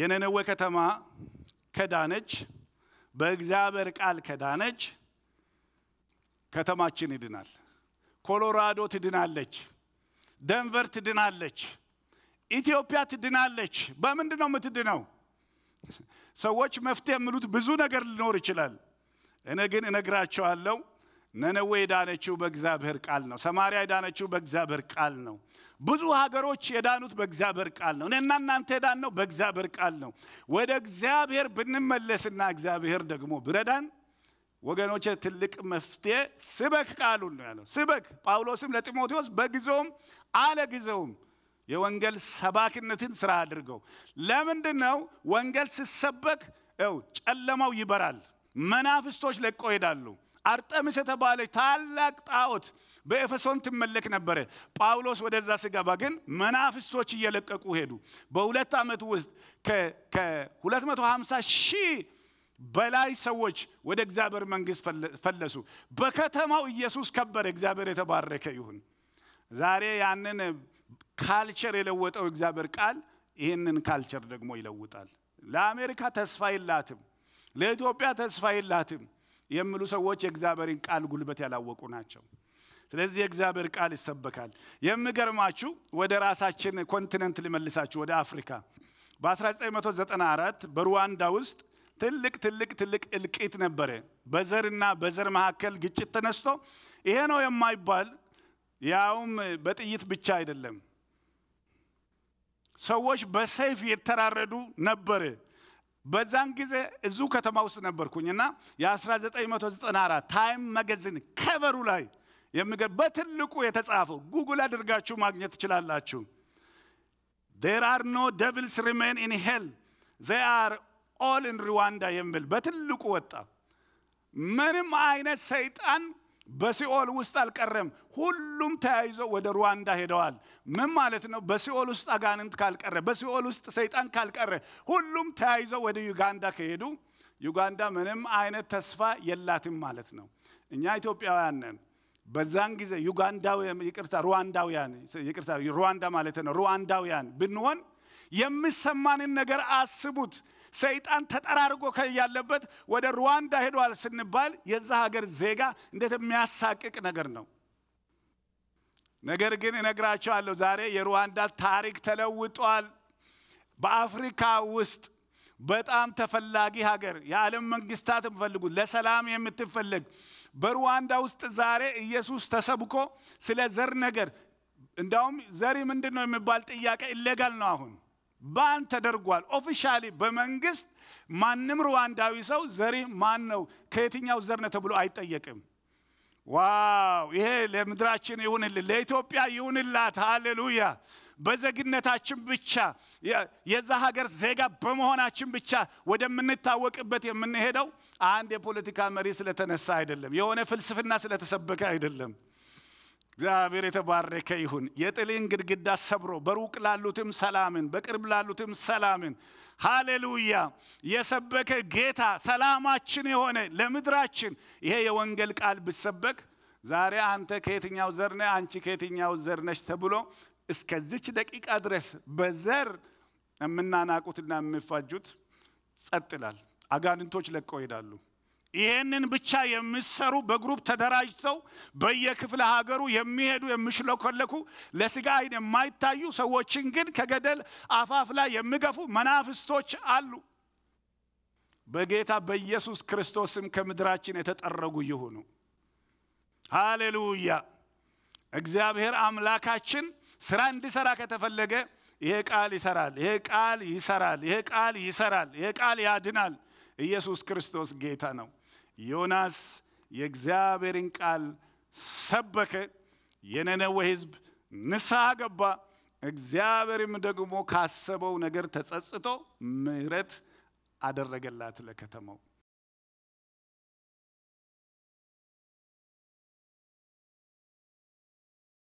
Speaker 1: የነነወ ከተማ ከዳነች፣ በእግዚአብሔር ቃል ከዳነች፣ ከተማችን ይድናል። ኮሎራዶ ትድናለች። ደንቨር ትድናለች። ኢትዮጵያ ትድናለች። በምንድን ነው የምትድነው? ሰዎች መፍትሄ የሚሉት ብዙ ነገር ሊኖር ይችላል። እኔ ግን እነግራቸዋለሁ ነነዌ የዳነችው በእግዚአብሔር ቃል ነው። ሰማሪያ የዳነችው በእግዚአብሔር ቃል ነው። ብዙ ሀገሮች የዳኑት በእግዚአብሔር ቃል ነው። እኔና እናንተ የዳን ነው በእግዚአብሔር ቃል ነው። ወደ እግዚአብሔር ብንመለስና እግዚአብሔር ደግሞ ብረዳን ወገኖች ትልቅ መፍትሄ ስበክ ቃሉን ነው ያለው። ስበክ ጳውሎስም ለጢሞቴዎስ በጊዜውም አለ ጊዜውም የወንጌል ሰባኪነትን ስራ አድርገው። ለምንድን ነው ወንጌል ሲሰበክ ጨለማው ይበራል፣ መናፍስቶች ለቆ ይሄዳሉ። አርጠምስ የተባለች ታላቅ ጣዖት በኤፌሶን ትመለክ ነበረ። ጳውሎስ ወደዛ ስገባ ግን መናፍስቶች እየለቀቁ ሄዱ። በሁለት ዓመት ውስጥ ከ250 ሺህ በላይ ሰዎች ወደ እግዚአብሔር መንግሥት ፈለሱ። በከተማው ኢየሱስ ከበረ። እግዚአብሔር የተባረከ ይሁን። ዛሬ ያንን ካልቸር የለወጠው እግዚአብሔር ቃል ይህንን ካልቸር ደግሞ ይለውጣል። ለአሜሪካ ተስፋ የላትም። ለኢትዮጵያ ተስፋ የላትም። የሚሉ ሰዎች የእግዚአብሔርን ቃል ጉልበት ያላወቁ ናቸው። ስለዚህ የእግዚአብሔር ቃል ይሰበካል። የሚገርማችሁ ወደ ራሳችን ኮንቲነንት ልመልሳችሁ፣ ወደ አፍሪካ በ1994 በሩዋንዳ ውስጥ ትልቅ ትልቅ ትልቅ እልቂት ነበረ። በዘርና በዘር መካከል ግጭት ተነስቶ ይሄ ነው የማይባል ያውም በጥይት ብቻ አይደለም፣ ሰዎች በሰይፍ የተራረዱ ነበር። በዛን ጊዜ እዙ ከተማ ውስጥ ነበርኩኝና የ1994 ታይም መገዝን ከቨሩ ላይ የሚገ በትልቁ የተጻፈው ጉግል አድርጋችሁ ማግኘት ትችላላችሁ። ዴር አር ኖ ደብልስ ሪሜን ኢን ሄል ዘይ አር ኦል ኢን ሩዋንዳ የሚል በትልቁ ወጣ። ምንም አይነት ሰይጣን በሲኦል ውስጥ አልቀረም። ሁሉም ተያይዘው ወደ ሩዋንዳ ሄደዋል። ምን ማለት ነው? በሲኦል ውስጥ አጋንንት ካልቀረ፣ በሲኦል ውስጥ ሰይጣን ካልቀረ፣ ሁሉም ተያይዘው ወደ ዩጋንዳ ከሄዱ ዩጋንዳ ምንም አይነት ተስፋ የላትም ማለት ነው። እኛ ኢትዮጵያውያን ነን። በዛን ጊዜ ዩጋንዳውያን ይቅርታ፣ ሩዋንዳውያን ይቅርታ፣ ሩዋንዳ ማለት ነው። ሩዋንዳውያን ብንሆን የሚሰማንን ነገር አስቡት። ሰይጣን ተጠራርጎ ያለበት ወደ ሩዋንዳ ሄዷል ስንባል የዛ ሀገር ዜጋ እንዴት የሚያሳቅቅ ነገር ነው። ነገር ግን እነግራቸዋለሁ ዛሬ የሩዋንዳ ታሪክ ተለውጧል። በአፍሪካ ውስጥ በጣም ተፈላጊ ሀገር የዓለም መንግስታት የሚፈልጉ ለሰላም የምትፈለግ በሩዋንዳ ውስጥ ዛሬ ኢየሱስ ተሰብኮ ስለ ዘር ነገር እንዳውም ዘሪ ምንድን ነው የሚባል ጥያቄ ኢሌጋል ነው አሁን ባን ተደርጓል። ኦፊሻሊ በመንግስት ማንም ሩዋንዳዊ ሰው ዘሪ ማን ነው ከየትኛው ዘር ነው ተብሎ አይጠየቅም። ዋው! ይሄ ለምድራችን ይሁንልን፣ ለኢትዮጵያ ይሁንላት። ሃሌሉያ! በዜግነታችን ብቻ የዛ ሀገር ዜጋ በመሆናችን ብቻ ወደምንታወቅበት የምንሄደው አንድ የፖለቲካ መሪ ስለተነሳ አይደለም፣ የሆነ ፍልስፍና ስለተሰበከ አይደለም። እግዚአብሔር የተባረከ ይሁን። የጥልን ግድግዳ ሰብሮ በሩቅ ላሉትም ሰላምን፣ በቅርብ ላሉትም ሰላምን። ሃሌሉያ! የሰበከ ጌታ ሰላማችን የሆነ ለምድራችን ይሄ የወንጌል ቃል ብሰበክ ዛሬ አንተ ከየትኛው ዘር ነህ፣ አንቺ ከየትኛው ዘር ነች ተብሎ እስከዚች ደቂቃ ድረስ በዘር የምናናቁትና የሚፋጁት ጸጥላል። አጋንንቶች ለቀው ይሄዳሉ። ይህንን ብቻ የሚሰሩ በግሩፕ ተደራጅተው በየክፍለ ሀገሩ የሚሄዱ የምሽለኮለኩ ለስጋ አይን የማይታዩ ሰዎችን ግን ከገደል አፋፍ ላይ የሚገፉ መናፍስቶች አሉ። በጌታ በኢየሱስ ክርስቶስም ከምድራችን የተጠረጉ ይሁኑ። ሃሌሉያ። እግዚአብሔር አምላካችን ስራ እንዲሰራ ከተፈለገ ይሄ ቃል ይሰራል፣ ይሄ ቃል ይሰራል፣ ይሄ ቃል ይሰራል፣ ይሄ ቃል ያድናል። ኢየሱስ ክርስቶስ ጌታ ነው። ዮናስ የእግዚአብሔርን ቃል ሰበከ። የነነዌ ህዝብ ንስሐ ገባ። እግዚአብሔርም ደግሞ ካሰበው ነገር ተጸጽቶ ምሕረት አደረገላት ለከተማው።